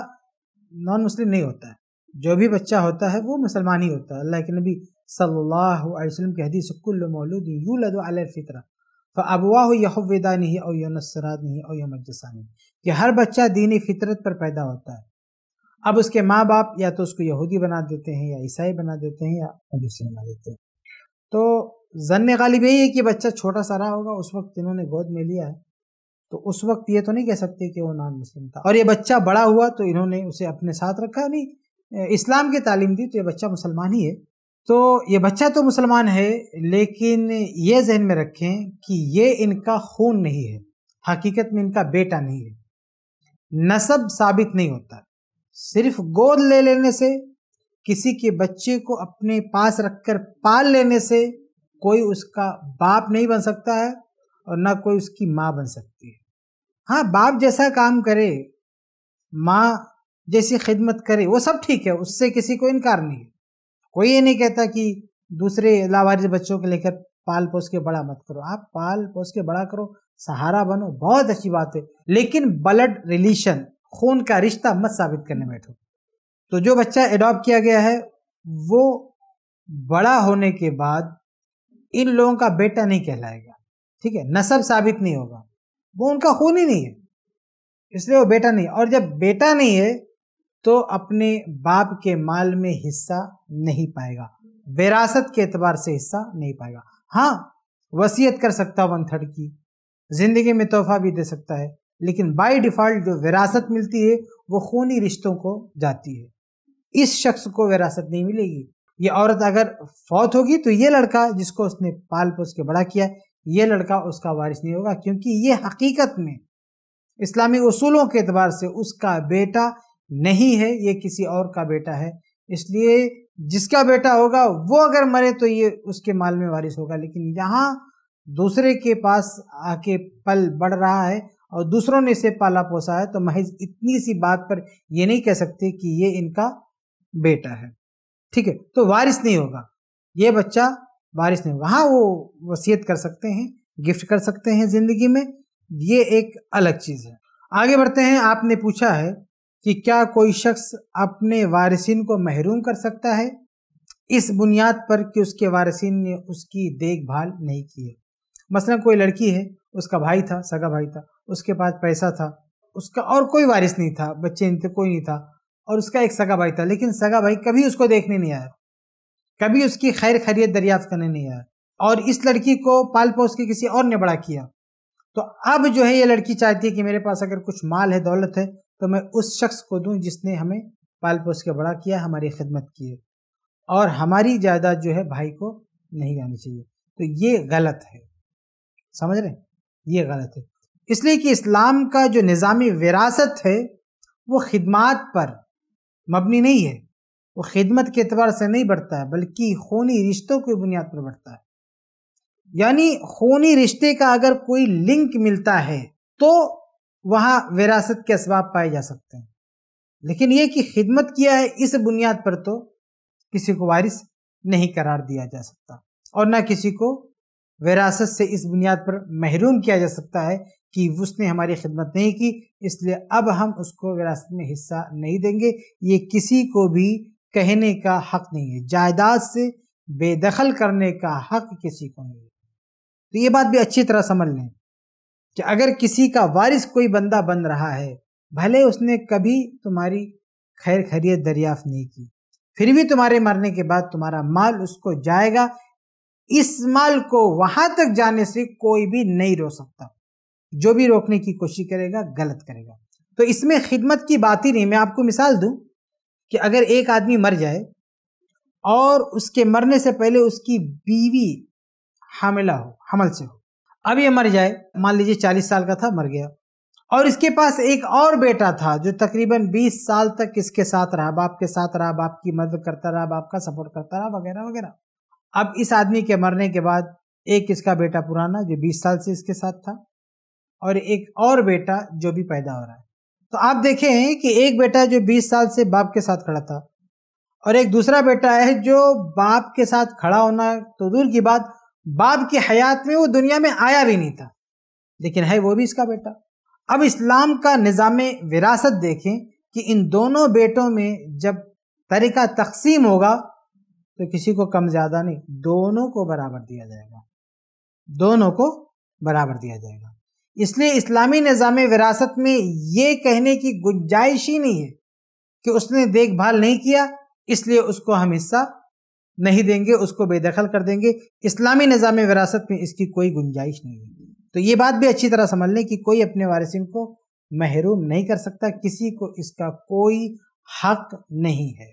नॉन मुस्लिम नहीं होता है जो भी बच्चा होता है वो मुसलमान ही होता है अल्लाह के नबी सल्लाम के हदीस मौलूद यूलद अलफ़ितरा फ़अबवाह यहविदा नहीं और यनसरात नहीं और यमजसा नहीं कि हर बच्चा दीनी फितरत पर पैदा होता है अब उसके माँ बाप या तो उसको यहूदी बना देते हैं या ईसाई बना देते हैं या मजूसी बना देते हैं तो जन गालिब यही है कि बच्चा छोटा सा रहा होगा उस वक्त इन्होंने गोद में लिया है तो उस वक्त ये तो नहीं कह सकते कि वो नॉन मुस्लिम था और ये बच्चा बड़ा हुआ तो इन्होंने उसे अपने साथ रखा नहीं इस्लाम की तालीम दी तो ये बच्चा मुसलमान ही है तो ये बच्चा तो मुसलमान है लेकिन ये जहन में रखें कि ये इनका खून नहीं है हकीकत में इनका बेटा नहीं है नसब साबित नहीं होता सिर्फ गोद ले लेने से किसी के बच्चे को अपने पास रखकर पाल लेने से कोई उसका बाप नहीं बन सकता है और ना कोई उसकी माँ बन सकती है हाँ बाप जैसा काम करे माँ जैसी खिदमत करे वो सब ठीक है उससे किसी को इनकार नहीं है कोई ये नहीं कहता कि दूसरे लावारिस बच्चों को लेकर पाल पोस के बड़ा मत करो आप पाल पोस के बड़ा करो सहारा बनो बहुत अच्छी बात है लेकिन ब्लड रिलेशन खून का रिश्ता मत साबित करने बैठो तो जो बच्चा एडॉप्ट किया गया है वो बड़ा होने के बाद इन लोगों का बेटा नहीं कहलाएगा ठीक है नसब साबित नहीं होगा वो उनका खून ही नहीं है इसलिए वो बेटा नहीं और जब बेटा नहीं है तो अपने बाप के माल में हिस्सा नहीं पाएगा विरासत के एतबार से हिस्सा नहीं पाएगा हाँ वसीयत कर सकता वन थर्ड की ज़िंदगी में तोहफा भी दे सकता है लेकिन बाय डिफ़ॉल्ट जो विरासत मिलती है वो खूनी रिश्तों को जाती है इस शख्स को विरासत नहीं मिलेगी ये औरत अगर फौत होगी तो ये लड़का जिसको उसने पाल पोस के बड़ा किया ये लड़का उसका वारिस नहीं होगा क्योंकि ये हकीकत में इस्लामी उसूलों के अतबार से उसका बेटा नहीं है ये किसी और का बेटा है इसलिए जिसका बेटा होगा वो अगर मरे तो ये उसके माल में वारिस होगा लेकिन यहाँ दूसरे के पास आके पल बढ़ रहा है और दूसरों ने इसे पाला पोसा है तो महज इतनी सी बात पर यह नहीं कह सकते कि ये इनका बेटा है ठीक है तो वारिस नहीं होगा ये बच्चा वारिस नहीं होगा हाँ वो वसीयत कर सकते हैं गिफ्ट कर सकते हैं ज़िंदगी में ये एक अलग चीज़ है आगे बढ़ते हैं आपने पूछा है कि क्या कोई शख्स अपने वारसिन को महरूम कर सकता है इस बुनियाद पर कि उसके वारसिन ने उसकी देखभाल नहीं की है मसलन कोई लड़की है उसका भाई था सगा भाई था उसके पास पैसा था उसका और कोई वारिस नहीं था बच्चे नहीं कोई नहीं था और उसका एक सगा भाई था लेकिन सगा भाई कभी उसको देखने नहीं आया कभी उसकी खैर खैरियत दरियाफ्त करने नहीं आया और इस लड़की को पाल पोस के किसी और ने बड़ा किया तो अब जो है ये लड़की चाहती है कि मेरे पास अगर कुछ माल है दौलत है तो मैं उस शख्स को दूँ जिसने हमें पाल पोस के बड़ा किया हमारी खिदमत की है और हमारी जायदाद जो है भाई को नहीं जानी चाहिए तो ये गलत है समझ रहे ये गलत है इसलिए कि इस्लाम का जो निज़ामी विरासत है वो खिदमत पर मबनी नहीं है वो खिदमत के अतबार से नहीं बढ़ता है बल्कि खूनी रिश्तों की बुनियाद पर बढ़ता है यानी खूनी रिश्ते का अगर कोई लिंक मिलता है तो वहाँ विरासत के असबाब पाए जा सकते हैं लेकिन ये कि खिदमत किया है इस बुनियाद पर तो किसी को वारिस नहीं करार दिया जा सकता और ना किसी को विरासत से इस बुनियाद पर महरूम किया जा सकता है कि उसने हमारी खिदमत नहीं की इसलिए अब हम उसको विरासत में हिस्सा नहीं देंगे ये किसी को भी कहने का हक नहीं है जायदाद से बेदखल करने का हक किसी को नहीं है तो ये बात भी अच्छी तरह समझ लें कि अगर किसी का वारिस कोई बंदा बन रहा है भले उसने कभी तुम्हारी खैर खैरियत दरियाफ्त नहीं की फिर भी तुम्हारे मरने के बाद तुम्हारा माल उसको जाएगा इस माल को वहां तक जाने से कोई भी नहीं रो सकता जो भी रोकने की कोशिश करेगा गलत करेगा तो इसमें खिदमत की बात ही नहीं मैं आपको मिसाल दूं कि अगर एक आदमी मर जाए और उसके मरने से पहले उसकी बीवी हामिला हो हमल से हो अब ये मर जाए मान लीजिए चालीस साल का था मर गया और इसके पास एक और बेटा था जो तकरीबन बीस साल तक इसके साथ रहा बाप के साथ रहा बाप की मदद करता रहा बाप का सपोर्ट करता रहा वगैरह वगैरह अब इस आदमी के मरने के बाद एक इसका बेटा पुराना जो बीस साल से इसके साथ था और एक और बेटा जो भी पैदा हो रहा है तो आप देखें कि एक बेटा जो 20 साल से बाप के साथ खड़ा था और एक दूसरा बेटा है जो बाप के साथ खड़ा होना तो दूर की बात बाप की हयात में वो दुनिया में आया भी नहीं था लेकिन है वो भी इसका बेटा अब इस्लाम का निज़ाम विरासत देखें कि इन दोनों बेटों में जब तरीका तकसीम होगा तो किसी को कम ज़्यादा नहीं दोनों को बराबर दिया जाएगा दोनों को बराबर दिया जाएगा इसलिए इस्लामी निज़ाम विरासत में ये कहने की गुंजाइश ही नहीं है कि उसने देखभाल नहीं किया इसलिए उसको हम हिस्सा नहीं देंगे उसको बेदखल कर देंगे इस्लामी निज़ाम विरासत में इसकी कोई गुंजाइश नहीं है तो ये बात भी अच्छी तरह समझ लें कि कोई अपने वारिसिन को महरूम नहीं कर सकता किसी को इसका कोई हक नहीं है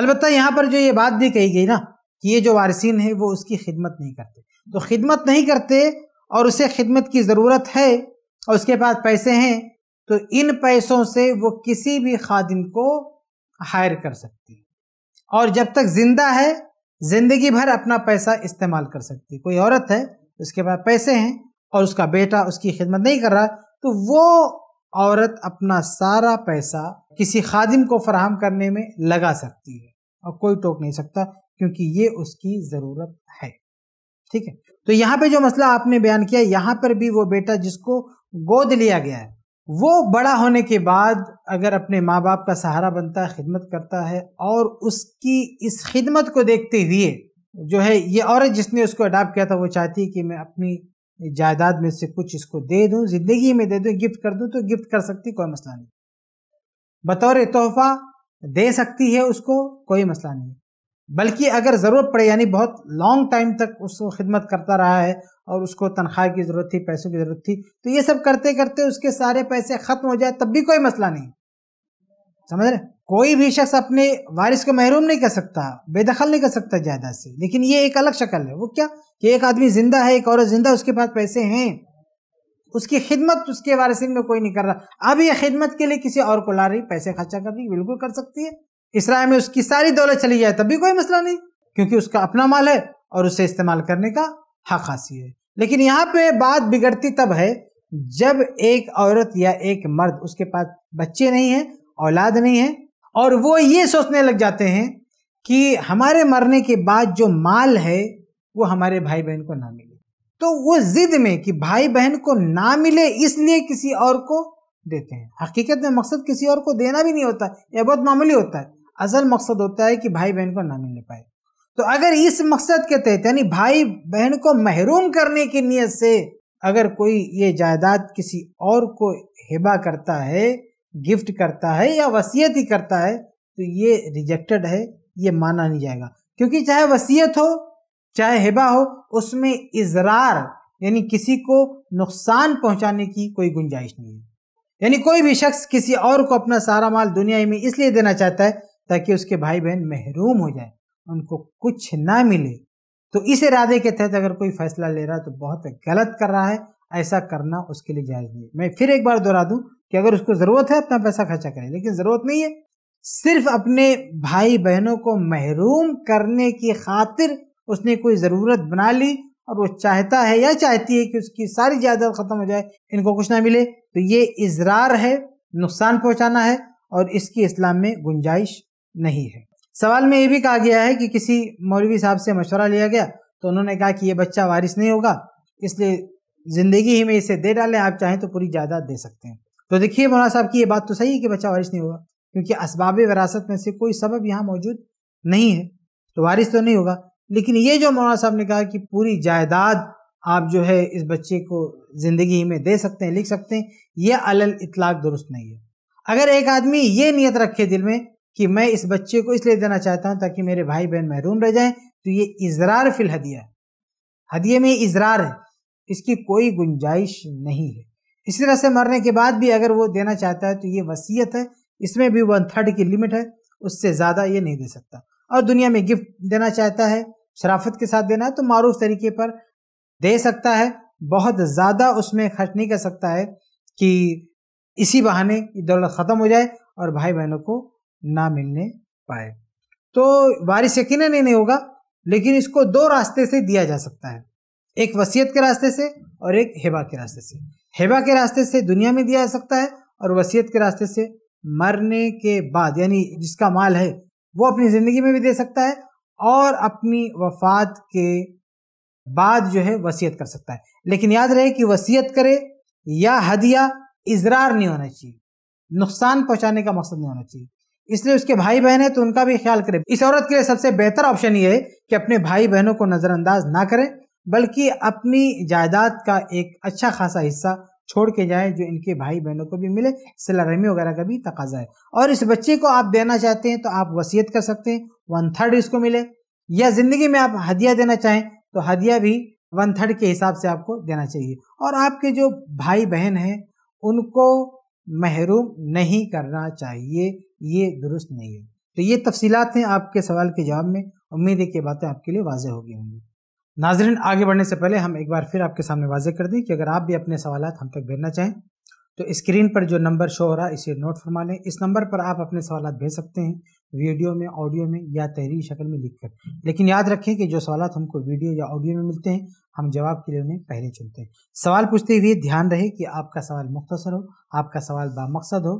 अलबत्त यहाँ पर जो ये बात भी कही गई ना कि ये जो वारसिन है वो उसकी खिदमत नहीं करते तो खिदमत नहीं करते और उसे खिदमत की ज़रूरत है और उसके पास पैसे हैं तो इन पैसों से वो किसी भी खादिम को हायर कर सकती है और जब तक ज़िंदा है ज़िंदगी भर अपना पैसा इस्तेमाल कर सकती कोई औरत है उसके पास पैसे हैं और उसका बेटा उसकी खिदमत नहीं कर रहा तो वो औरत अपना सारा पैसा किसी खादिम को फराहम करने में लगा सकती है और कोई टोक नहीं सकता क्योंकि ये उसकी ज़रूरत है ठीक है तो यहाँ पे जो मसला आपने बयान किया यहाँ पर भी वो बेटा जिसको गोद लिया गया है वो बड़ा होने के बाद अगर अपने माँ बाप का सहारा बनता है खिदमत करता है और उसकी इस खिदमत को देखते हुए जो है ये औरत जिसने उसको अडाप्ट किया था वो चाहती है कि मैं अपनी जायदाद में से कुछ इसको दे दूँ ज़िंदगी में दे दूँ गिफ्ट कर दूँ तो गिफ्ट कर सकती कोई मसला नहीं बतौर तोहफा दे सकती है उसको कोई मसला नहीं बल्कि अगर ज़रूरत पड़े यानी बहुत लॉन्ग टाइम तक उसको खिदमत करता रहा है और उसको तनख्वाह की ज़रूरत थी पैसों की ज़रूरत थी तो ये सब करते करते उसके सारे पैसे ख़त्म हो जाए तब भी कोई मसला नहीं समझ रहे कोई भी शख्स अपने वारिस को महरूम नहीं कर सकता बेदखल नहीं कर सकता जायदाद से लेकिन ये एक अलग शक्ल है वो क्या कि एक आदमी ज़िंदा है एक औरत ज़िंदा उसके पास पैसे हैं उसकी खिदमत उसके वारिस में कोई नहीं कर रहा अब ये खिदमत के लिए किसी और को ला रही पैसे खर्चा कर रही बिल्कुल कर सकती है इसराइल में उसकी सारी दौलत चली जाए तब भी कोई मसला नहीं क्योंकि उसका अपना माल है और उसे इस्तेमाल करने का हक हासिल है लेकिन यहाँ पे बात बिगड़ती तब है जब एक औरत या एक मर्द उसके पास बच्चे नहीं हैं औलाद नहीं है और वो ये सोचने लग जाते हैं कि हमारे मरने के बाद जो माल है वो हमारे भाई बहन को ना मिले तो वो जिद में कि भाई बहन को ना मिले इसलिए किसी और को देते हैं हकीकत में मकसद किसी और को देना भी नहीं होता यह बहुत मामूली होता है असल मकसद होता है कि भाई बहन को ना मिलने पाए तो अगर इस मकसद के तहत यानी भाई बहन को महरूम करने की नीयत से अगर कोई ये जायदाद किसी और को हिबा करता है गिफ्ट करता है या वसीयत ही करता है तो ये रिजेक्टेड है ये माना नहीं जाएगा क्योंकि चाहे वसीयत हो चाहे हिबा हो उसमें इजरार यानी किसी को नुकसान पहुंचाने की कोई गुंजाइश नहीं है यानी कोई भी शख्स किसी और को अपना सारा माल दुनिया में इसलिए देना चाहता है ताकि उसके भाई बहन महरूम हो जाए उनको कुछ ना मिले तो इस इरादे के तहत अगर कोई फैसला ले रहा है तो बहुत गलत कर रहा है ऐसा करना उसके लिए जायज़ नहीं मैं फिर एक बार दोहरा दूं कि अगर उसको ज़रूरत है अपना पैसा खर्चा करें लेकिन ज़रूरत नहीं है सिर्फ अपने भाई बहनों को महरूम करने की खातिर उसने कोई ज़रूरत बना ली और वो चाहता है या चाहती है कि उसकी सारी जायदाद ख़त्म हो जाए इनको कुछ ना मिले तो ये इजरार है नुकसान पहुंचाना है और इसकी इस्लाम में गुंजाइश नहीं है सवाल में ये भी कहा गया है कि किसी मौलवी साहब से मशवरा लिया गया तो उन्होंने कहा कि ये बच्चा वारिस नहीं होगा इसलिए ज़िंदगी ही में इसे दे डालें आप चाहें तो पूरी जायदाद दे सकते हैं तो देखिए मौलाना साहब की ये बात तो सही है कि बच्चा वारिस नहीं होगा क्योंकि इसबाब विरासत में से कोई सबब यहाँ मौजूद नहीं है तो वारिस तो नहीं होगा लेकिन ये जो मौलाना साहब ने कहा कि पूरी जायदाद आप जो है इस बच्चे को ज़िंदगी में दे सकते हैं लिख सकते हैं यह अलल इतलाक दुरुस्त नहीं है अगर एक आदमी ये नीयत रखे दिल में कि मैं इस बच्चे को इसलिए देना चाहता हूं ताकि मेरे भाई बहन महरूम रह जाएं तो ये इजरार फिल हदिया है हदिये में इजरार है इसकी कोई गुंजाइश नहीं है इसी तरह से मरने के बाद भी अगर वो देना चाहता है तो ये वसीयत है इसमें भी वन थर्ड की लिमिट है उससे ज़्यादा ये नहीं दे सकता और दुनिया में गिफ्ट देना चाहता है शराफत के साथ देना है तो मारूफ तरीके पर दे सकता है बहुत ज़्यादा उसमें खर्च नहीं कर सकता है कि इसी बहाने दौलत ख़त्म हो जाए और भाई बहनों को ना मिलने पाए तो वारिस यकीन नहीं होगा लेकिन इसको दो रास्ते से दिया जा सकता है एक वसीयत के रास्ते से और एक हेबा के रास्ते से हेबा के रास्ते से दुनिया में दिया जा सकता है और वसीयत के रास्ते से मरने के बाद यानी जिसका माल है वो अपनी ज़िंदगी में भी दे सकता है और अपनी वफात के बाद जो है वसीयत कर सकता है लेकिन याद रहे कि वसीयत करे या हदिया इजरार नहीं होना चाहिए नुकसान पहुंचाने का मकसद नहीं होना चाहिए इसलिए उसके भाई बहन है तो उनका भी ख्याल करें इस औरत के लिए सबसे बेहतर ऑप्शन ये है कि अपने भाई बहनों को नज़रअंदाज ना करें बल्कि अपनी जायदाद का एक अच्छा खासा हिस्सा छोड़ के जाएं जो इनके भाई बहनों को भी मिले रहमी वगैरह का भी तकाजा है और इस बच्चे को आप देना चाहते हैं तो आप वसीयत कर सकते हैं वन थर्ड इसको मिले या ज़िंदगी में आप हदिया देना चाहें तो हदिया भी वन थर्ड के हिसाब से आपको देना चाहिए और आपके जो भाई बहन हैं उनको महरूम नहीं करना चाहिए ये दुरुस्त नहीं है तो ये तफसीलात हैं आपके सवाल के जवाब में उम्मीद है कि बातें आपके लिए वाजह हो गई होंगी नाजरन आगे बढ़ने से पहले हम एक बार फिर आपके सामने वाजह कर दें कि अगर आप भी अपने सवाल हम तक भेजना चाहें तो स्क्रीन पर जो नंबर शो हो रहा है इसे नोट फरमा लें इस नंबर पर आप अपने सवाल भेज सकते हैं वीडियो में ऑडियो में या तहरीरी शक्ल में लिखकर लेकिन याद रखें कि जो सवाल हमको वीडियो या ऑडियो में मिलते हैं हम जवाब के लिए उन्हें पहले चुनते हैं सवाल पूछते हुए ध्यान रहे कि आपका सवाल मुख्तसर हो आपका सवाल बामकसद हो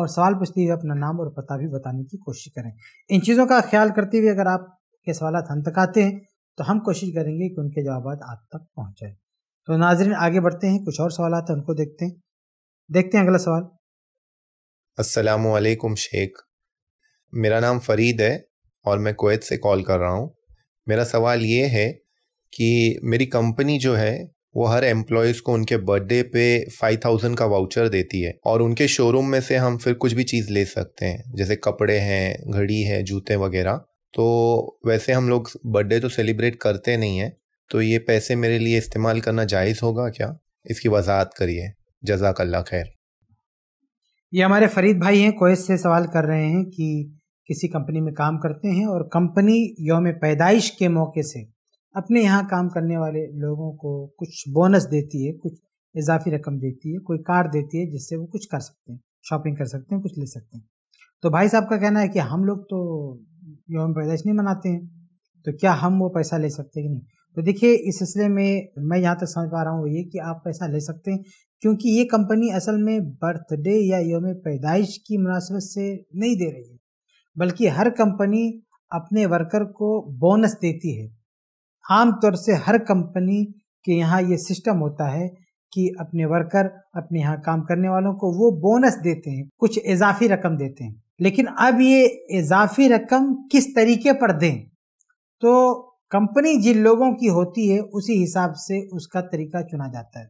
और सवाल पूछते हुए अपना नाम और पता भी बताने की कोशिश करें इन चीज़ों का ख्याल करते हुए अगर आपके सवाल हम तक आते हैं तो हम कोशिश करेंगे कि उनके जवाब आप तक पहुँचाएँ तो नाजरन आगे बढ़ते हैं कुछ और सवाल हैं उनको देखते हैं देखते हैं अगला सवाल असलकुम शेख मेरा नाम फ़रीद है और मैं कोत से कॉल कर रहा हूँ मेरा सवाल ये है कि मेरी कंपनी जो है वो हर एम्प्लॉयज़ को उनके बर्थडे पे फाइव थाउजेंड का वाउचर देती है और उनके शोरूम में से हम फिर कुछ भी चीज़ ले सकते हैं जैसे कपड़े हैं घड़ी है जूते वगैरह तो वैसे हम लोग बर्थडे तो सेलिब्रेट करते नहीं हैं तो ये पैसे मेरे लिए इस्तेमाल करना जायज़ होगा क्या इसकी वजाहत करिए जजाकल्ला खैर ये हमारे फरीद भाई हैं कोयत से सवाल कर रहे हैं कि किसी कंपनी में काम करते हैं और कंपनी योम पैदाइश के मौके से अपने यहाँ काम करने वाले लोगों को कुछ बोनस देती है कुछ इजाफी रकम देती है कोई कार देती है जिससे वो कुछ कर सकते हैं शॉपिंग कर सकते हैं कुछ ले सकते हैं तो भाई साहब का कहना है कि हम लोग तो योम पैदाइश नहीं मनाते हैं तो क्या हम वो पैसा ले सकते हैं कि नहीं तो देखिए इस सिलसिले में मैं यहाँ तक समझ पा रहा हूँ ये कि आप पैसा ले सकते हैं क्योंकि ये कंपनी असल में बर्थडे या योम पैदाइश की मुनासबत से नहीं दे रही है बल्कि हर कंपनी अपने वर्कर को बोनस देती है आमतौर से हर कंपनी के यहाँ ये सिस्टम होता है कि अपने वर्कर अपने यहाँ काम करने वालों को वो बोनस देते हैं कुछ इजाफी रकम देते हैं लेकिन अब ये इजाफी रकम किस तरीके पर दें तो कंपनी जिन लोगों की होती है उसी हिसाब से उसका तरीका चुना जाता है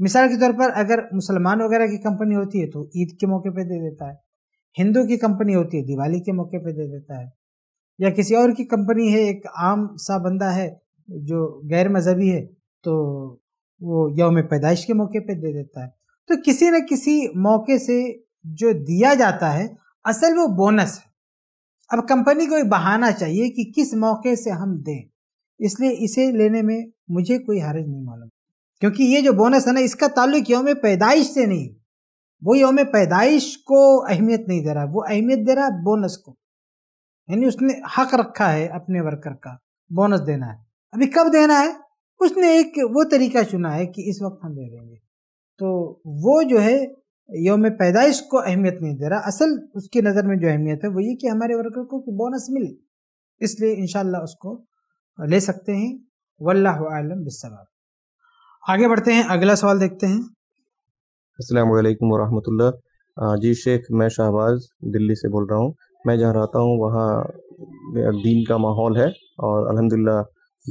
मिसाल के तौर पर अगर मुसलमान वगैरह की कंपनी होती है तो ईद के मौके पर दे देता है हिंदू की कंपनी होती है दिवाली के मौके पे दे देता है या किसी और की कंपनी है एक आम सा बंदा है जो गैर मजहबी है तो वो यौम पैदाइश के मौके पे दे देता है तो किसी न किसी मौके से जो दिया जाता है असल वो बोनस है अब कंपनी को बहाना चाहिए कि किस मौके से हम दें इसलिए इसे लेने में मुझे कोई हारज नहीं मालूम क्योंकि ये जो बोनस है ना इसका ताल्लुक यौम पैदाइश से नहीं वो योम पैदाइश को अहमियत नहीं दे रहा वो अहमियत दे रहा है बोनस को यानी उसने हक रखा है अपने वर्कर का बोनस देना है अभी कब देना है उसने एक वो तरीका चुना है कि इस वक्त हम दे देंगे तो वो जो है योम पैदाइश को अहमियत नहीं दे रहा असल उसकी नज़र में जो अहमियत है वो ये कि हमारे वर्कर को बोनस मिले इसलिए इन उसको ले सकते हैं वल्लम बिसवाब आगे बढ़ते हैं अगला सवाल देखते हैं असलकम वरहमतुल्ला जी शेख मैं शाहबाज दिल्ली से बोल रहा हूँ मैं जहाँ रहता हूँ वहाँ दीन का माहौल है और अलहमदिल्ला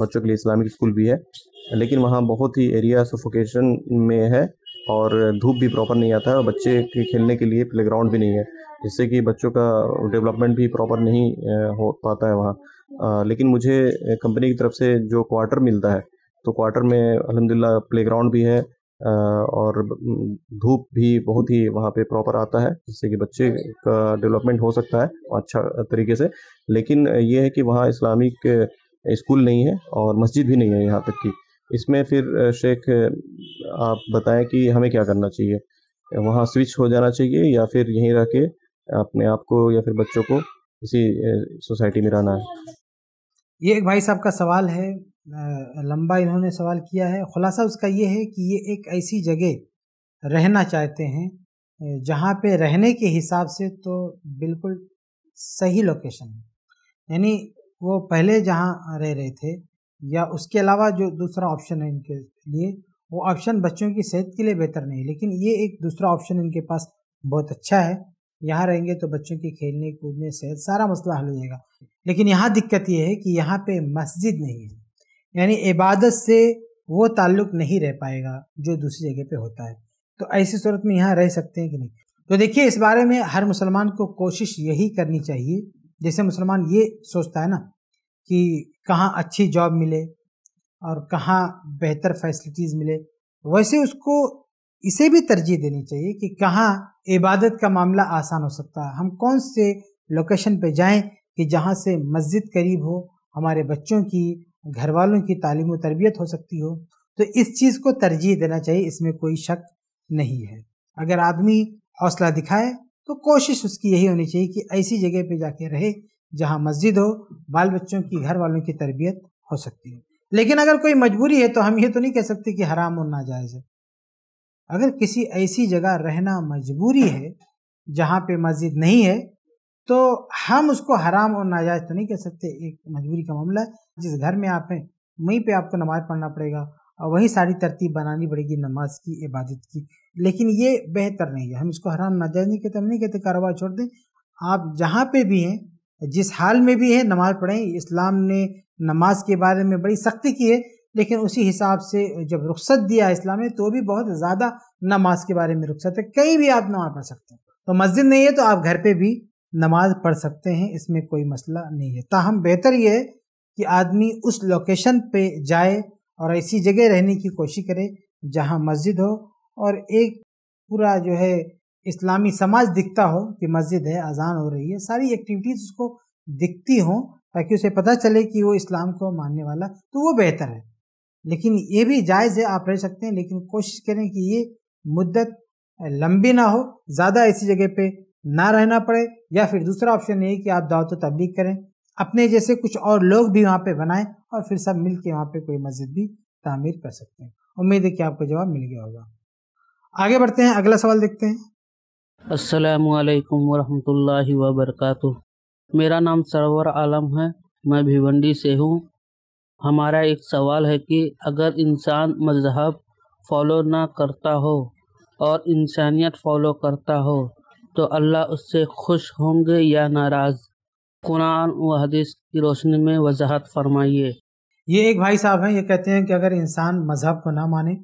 बच्चों के लिए इस्लामिक स्कूल भी है लेकिन वहाँ बहुत ही एरिया सफोकेशन में है और धूप भी प्रॉपर नहीं आता है और बच्चे के खेलने के लिए प्ले ग्राउंड भी नहीं है जिससे कि बच्चों का डेवलपमेंट भी प्रॉपर नहीं हो पाता है वहाँ लेकिन मुझे कंपनी की तरफ से जो क्वार्टर मिलता है तो क्वार्टर में अलहमदिल्ला प्ले ग्राउंड भी है और धूप भी बहुत ही वहाँ पे प्रॉपर आता है जिससे कि बच्चे अच्छा। का डेवलपमेंट हो सकता है अच्छा तरीके से लेकिन ये है कि वहाँ इस्लामिक स्कूल नहीं है और मस्जिद भी नहीं है यहाँ तक कि इसमें फिर शेख आप बताएं कि हमें क्या करना चाहिए वहाँ स्विच हो जाना चाहिए या फिर यहीं रह के अपने आप को या फिर बच्चों को इसी सोसाइटी में रहना है ये एक भाई साहब का सवाल है लंबा इन्होंने सवाल किया है ख़ुलासा उसका ये है कि ये एक ऐसी जगह रहना चाहते हैं जहाँ पे रहने के हिसाब से तो बिल्कुल सही लोकेशन है यानी वो पहले जहाँ रह रहे थे या उसके अलावा जो दूसरा ऑप्शन है इनके लिए वो ऑप्शन बच्चों की सेहत के लिए बेहतर नहीं है लेकिन ये एक दूसरा ऑप्शन इनके पास बहुत अच्छा है यहाँ रहेंगे तो बच्चों के खेलने कूदने सेहत सारा मसला हल हो जाएगा लेकिन यहाँ दिक्कत ये है कि यहाँ पे मस्जिद नहीं है यानी इबादत से वो ताल्लुक़ नहीं रह पाएगा जो दूसरी जगह पे होता है तो ऐसी सूरत में यहाँ रह सकते हैं कि नहीं तो देखिए इस बारे में हर मुसलमान को कोशिश यही करनी चाहिए जैसे मुसलमान ये सोचता है ना कि कहाँ अच्छी जॉब मिले और कहाँ बेहतर फैसिलिटीज़ मिले वैसे उसको इसे भी तरजीह देनी चाहिए कि कहाँ इबादत का मामला आसान हो सकता है हम कौन से लोकेशन पे जाएं कि जहाँ से मस्जिद करीब हो हमारे बच्चों की घर वालों की तालीम व तरबियत हो सकती हो तो इस चीज़ को तरजीह देना चाहिए इसमें कोई शक नहीं है अगर आदमी हौसला दिखाए तो कोशिश उसकी यही होनी चाहिए कि ऐसी जगह पे जाके रहे जहाँ मस्जिद हो बाल बच्चों की घर वालों की तरबियत हो सकती है लेकिन अगर कोई मजबूरी है तो हम ये तो नहीं कह सकते कि हराम और नाजायज़ है अगर किसी ऐसी जगह रहना मजबूरी है जहाँ पे मस्जिद नहीं है तो हम उसको हराम और नाजायज तो नहीं कह सकते एक मजबूरी का मामला है जिस घर में आप हैं वहीं पे आपको नमाज पढ़ना पड़ेगा और वहीं सारी तरतीब बनानी पड़ेगी नमाज की इबादत की लेकिन ये बेहतर नहीं है हम इसको हराम नाजायज नहीं कहते हम नहीं कहते कारोबार छोड़ दें आप जहाँ पे भी हैं जिस हाल में भी हैं नमाज पढ़ें इस्लाम ने नमाज के बारे में बड़ी सख्ती की है लेकिन उसी हिसाब से जब रुख्सत दिया है इस्लाम ने तो भी बहुत ज़्यादा नमाज के बारे में रुख्सत है कहीं भी आप नमाज पढ़ सकते हैं तो मस्जिद नहीं है तो आप घर पर भी नमाज पढ़ सकते हैं इसमें कोई मसला नहीं है ताहम बेहतर ये कि आदमी उस लोकेशन पे जाए और ऐसी जगह रहने की कोशिश करे जहाँ मस्जिद हो और एक पूरा जो है इस्लामी समाज दिखता हो कि मस्जिद है अजान हो रही है सारी एक्टिविटीज़ उसको दिखती हों ताकि उसे पता चले कि वो इस्लाम को मानने वाला तो वो बेहतर है लेकिन ये भी जायज़ है आप रह सकते हैं लेकिन कोशिश करें कि ये मुद्दत लंबी ना हो ज़्यादा ऐसी जगह पे ना रहना पड़े या फिर दूसरा ऑप्शन ये कि आप दावत तबलीग करें अपने जैसे कुछ और लोग भी वहाँ पे बनाएं और फिर सब मिल के वहाँ पर कोई मस्जिद भी तामीर कर सकते हैं उम्मीद है कि आपको जवाब मिल गया होगा आगे बढ़ते हैं अगला सवाल देखते हैं असलकम वरहमल वबरक मेरा नाम सरवर आलम है मैं भिवंडी से हूँ हमारा एक सवाल है कि अगर इंसान मज़हब फॉलो ना करता हो और इंसानियत फॉलो करता हो तो अल्लाह उससे खुश होंगे या नाराज़ कुरान व हदीस की रोशनी में वजाहत फरमाइए ये एक भाई साहब हैं ये कहते हैं कि अगर इंसान मज़हब को ना माने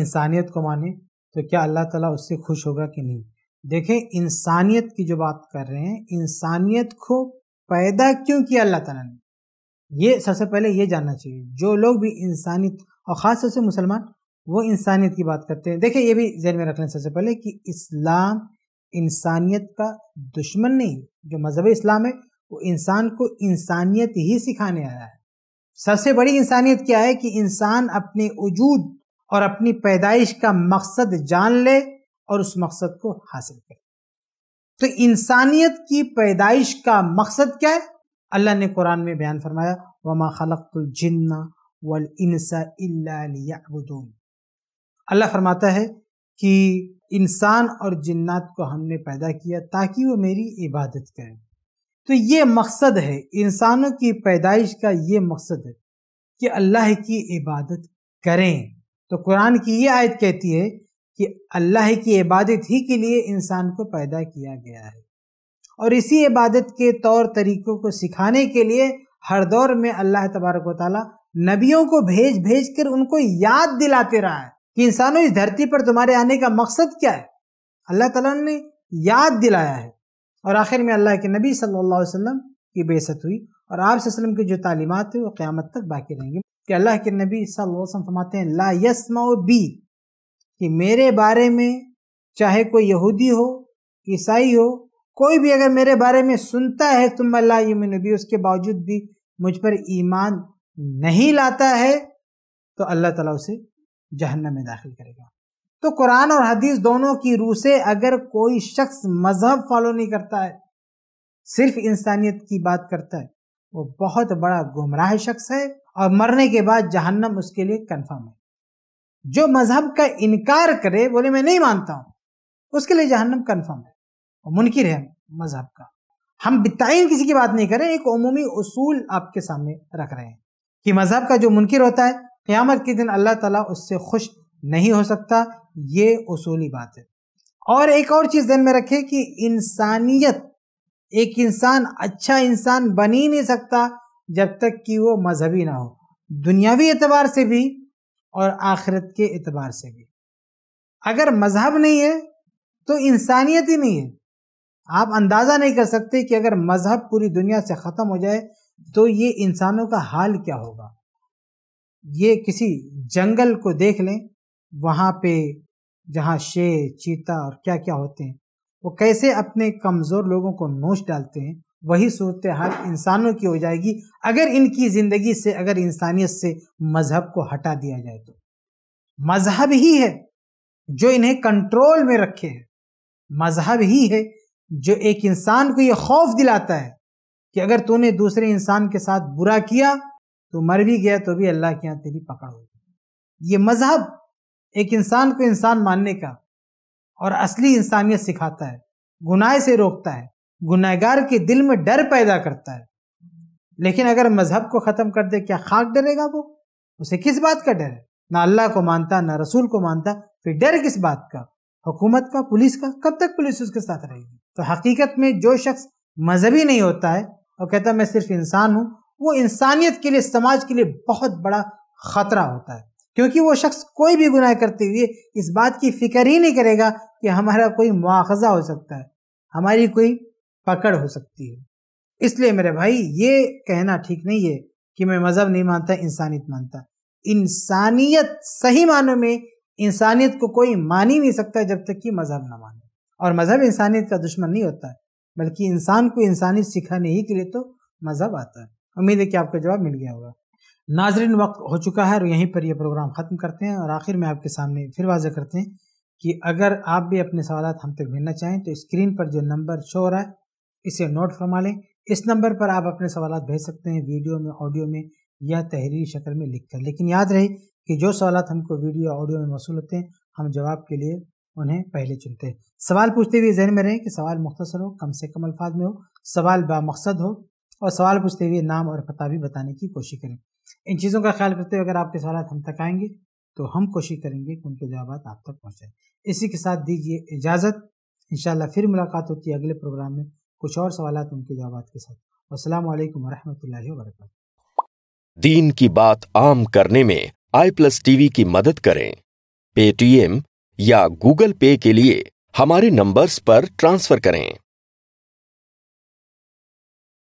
इंसानियत को माने तो क्या अल्लाह ताला उससे खुश होगा कि नहीं देखें इंसानियत की जो बात कर रहे हैं इंसानियत को पैदा क्यों किया अल्लाह ताला ने ये सबसे पहले ये जानना चाहिए जो लोग भी इंसानियत और ख़ास तौर से मुसलमान वो इंसानियत की बात करते हैं देखें ये भी जहन में रख लें सबसे पहले कि इस्लाम इंसानियत का दुश्मन नहीं जो मजहब इस्लाम है वो इंसान को इंसानियत ही सिखाने आया है सबसे बड़ी इंसानियत क्या है कि इंसान अपने वजूद और अपनी पैदाइश का मकसद जान ले और उस मकसद को हासिल करे तो इंसानियत की पैदाइश का मकसद क्या है अल्लाह ने कुरान में बयान फरमाया वमा खलकुलजिन्ना वल इंसा अल्लाह फरमाता है कि इंसान और जिन्नात को हमने पैदा किया ताकि वो मेरी इबादत करें तो ये मकसद है इंसानों की पैदाइश का ये मकसद है कि अल्लाह की इबादत करें तो कुरान की ये आयत कहती है कि अल्लाह की इबादत ही के लिए इंसान को पैदा किया गया है और इसी इबादत के तौर तरीक़ों को सिखाने के लिए हर दौर में अल्लाह तबारक ताली नबियों को भेज भेज कर उनको याद दिलाते रहा है कि इंसानों इस धरती पर तुम्हारे आने का मकसद क्या है अल्लाह ताला ने याद दिलाया है और आखिर में अल्लाह के नबी सल्ला वसम की बेसत हुई और आप वसलम की जो तालीमत है वो क़्यामत तक बाकी रहेंगी कि अल्लाह के नबी सल्लम फरमाते हैं ला यसमा बी कि मेरे बारे में चाहे कोई यहूदी हो ईसाई हो कोई भी अगर मेरे बारे में सुनता है तुम अल्लाह नबी उसके बावजूद भी मुझ पर ईमान नहीं लाता है तो अल्लाह ताला उसे जहन्नम में दाखिल करेगा तो कुरान और हदीस दोनों की रूह से अगर कोई शख्स मजहब फॉलो नहीं करता है सिर्फ इंसानियत की बात करता है वो बहुत बड़ा गुमराह शख्स है और मरने के बाद जहन्नम उसके लिए कन्फर्म है जो मजहब का इनकार करे बोले मैं नहीं मानता हूं उसके लिए जहन्नम कन्फर्म है और मुनकर है मजहब का हम बिताइन किसी की बात नहीं करें एक अमूमी उसूल आपके सामने रख रहे हैं कि मजहब का जो मुनकर होता है क़्यामत के दिन अल्लाह ताला उससे खुश नहीं हो सकता ये उसूली बात है और एक और चीज़ ध्यान में रखें कि इंसानियत एक इंसान अच्छा इंसान बन ही नहीं सकता जब तक कि वो मजहबी ना हो दुनियावी एतबार से भी और आखिरत के एतबार से भी अगर मजहब नहीं है तो इंसानियत ही नहीं है आप अंदाज़ा नहीं कर सकते कि अगर मजहब पूरी दुनिया से ख़त्म हो जाए तो ये इंसानों का हाल क्या होगा ये किसी जंगल को देख लें वहाँ पे जहाँ शेर चीता और क्या क्या होते हैं वो कैसे अपने कमज़ोर लोगों को नोच डालते हैं वही सूरत हाल इंसानों की हो जाएगी अगर इनकी ज़िंदगी से अगर इंसानियत से मज़हब को हटा दिया जाए तो मज़हब ही है जो इन्हें कंट्रोल में रखे है मज़हब ही है जो एक इंसान को ये खौफ दिलाता है कि अगर तूने दूसरे इंसान के साथ बुरा किया तो मर भी गया तो भी अल्लाह के यहाँ तेरी पकड़ होगी ये मजहब एक इंसान को इंसान मानने का और असली इंसानियत सिखाता है गुनाह से रोकता है गुनाहगार के दिल में डर पैदा करता है लेकिन अगर मजहब को ख़त्म कर दे क्या खाक डरेगा वो उसे किस बात का डर है ना अल्लाह को मानता ना रसूल को मानता फिर डर किस बात का हुकूमत का पुलिस का कब तक पुलिस उसके साथ रहेगी तो हकीकत में जो शख्स मजहबी नहीं होता है और कहता मैं सिर्फ इंसान हूँ वो इंसानियत के लिए समाज के लिए बहुत बड़ा खतरा होता है क्योंकि वो शख्स कोई भी गुनाह करते हुए इस बात की फिक्र ही नहीं करेगा कि हमारा कोई मुआवजा हो सकता है हमारी कोई पकड़ हो सकती है इसलिए मेरे भाई ये कहना ठीक नहीं है कि मैं मज़हब नहीं मानता इंसानियत मानता इंसानियत सही मानों में इंसानियत को कोई मान ही नहीं सकता जब तक कि मज़हब ना माने और मज़हब इंसानियत का दुश्मन नहीं होता है बल्कि इंसान को इंसानियत सिखाने ही के लिए तो मज़हब आता है उम्मीद है कि आपका जवाब मिल गया होगा नाजरीन वक्त हो चुका है और यहीं पर यह प्रोग्राम ख़त्म करते हैं और आखिर में आपके सामने फिर वाजह करते हैं कि अगर आप भी अपने सवाल हम तक भेजना चाहें तो स्क्रीन पर जो नंबर शो हो रहा है इसे नोट फरमा लें इस नंबर पर आप अपने सवाल भेज सकते हैं वीडियो में ऑडियो में या तहरीरी शक्ल में लिख कर लेकिन याद रहे कि जो सवाल हमको वीडियो ऑडियो में मौसू होते हैं हम जवाब के लिए उन्हें पहले चुनते हैं सवाल पूछते हुए जहन में रहें कि सवाल मुख्तर हो कम से कम अल्फाज में हो सवाल मकसद हो और सवाल पूछते हुए नाम और पता भी बताने की कोशिश करें इन चीज़ों का ख्याल करते हुए अगर आपके सवाल हम तक आएंगे तो हम कोशिश करेंगे कि उनके जवाब आप तक पहुँचें इसी के साथ दीजिए इजाज़त इन फिर मुलाकात होती है अगले प्रोग्राम में कुछ और सवाल उनके जवाब के साथ असलम वरहमल वर्क दीन की बात आम करने में आई प्लस टीवी की मदद करें पेटीएम या गूगल पे के लिए हमारे नंबर्स पर ट्रांसफर करें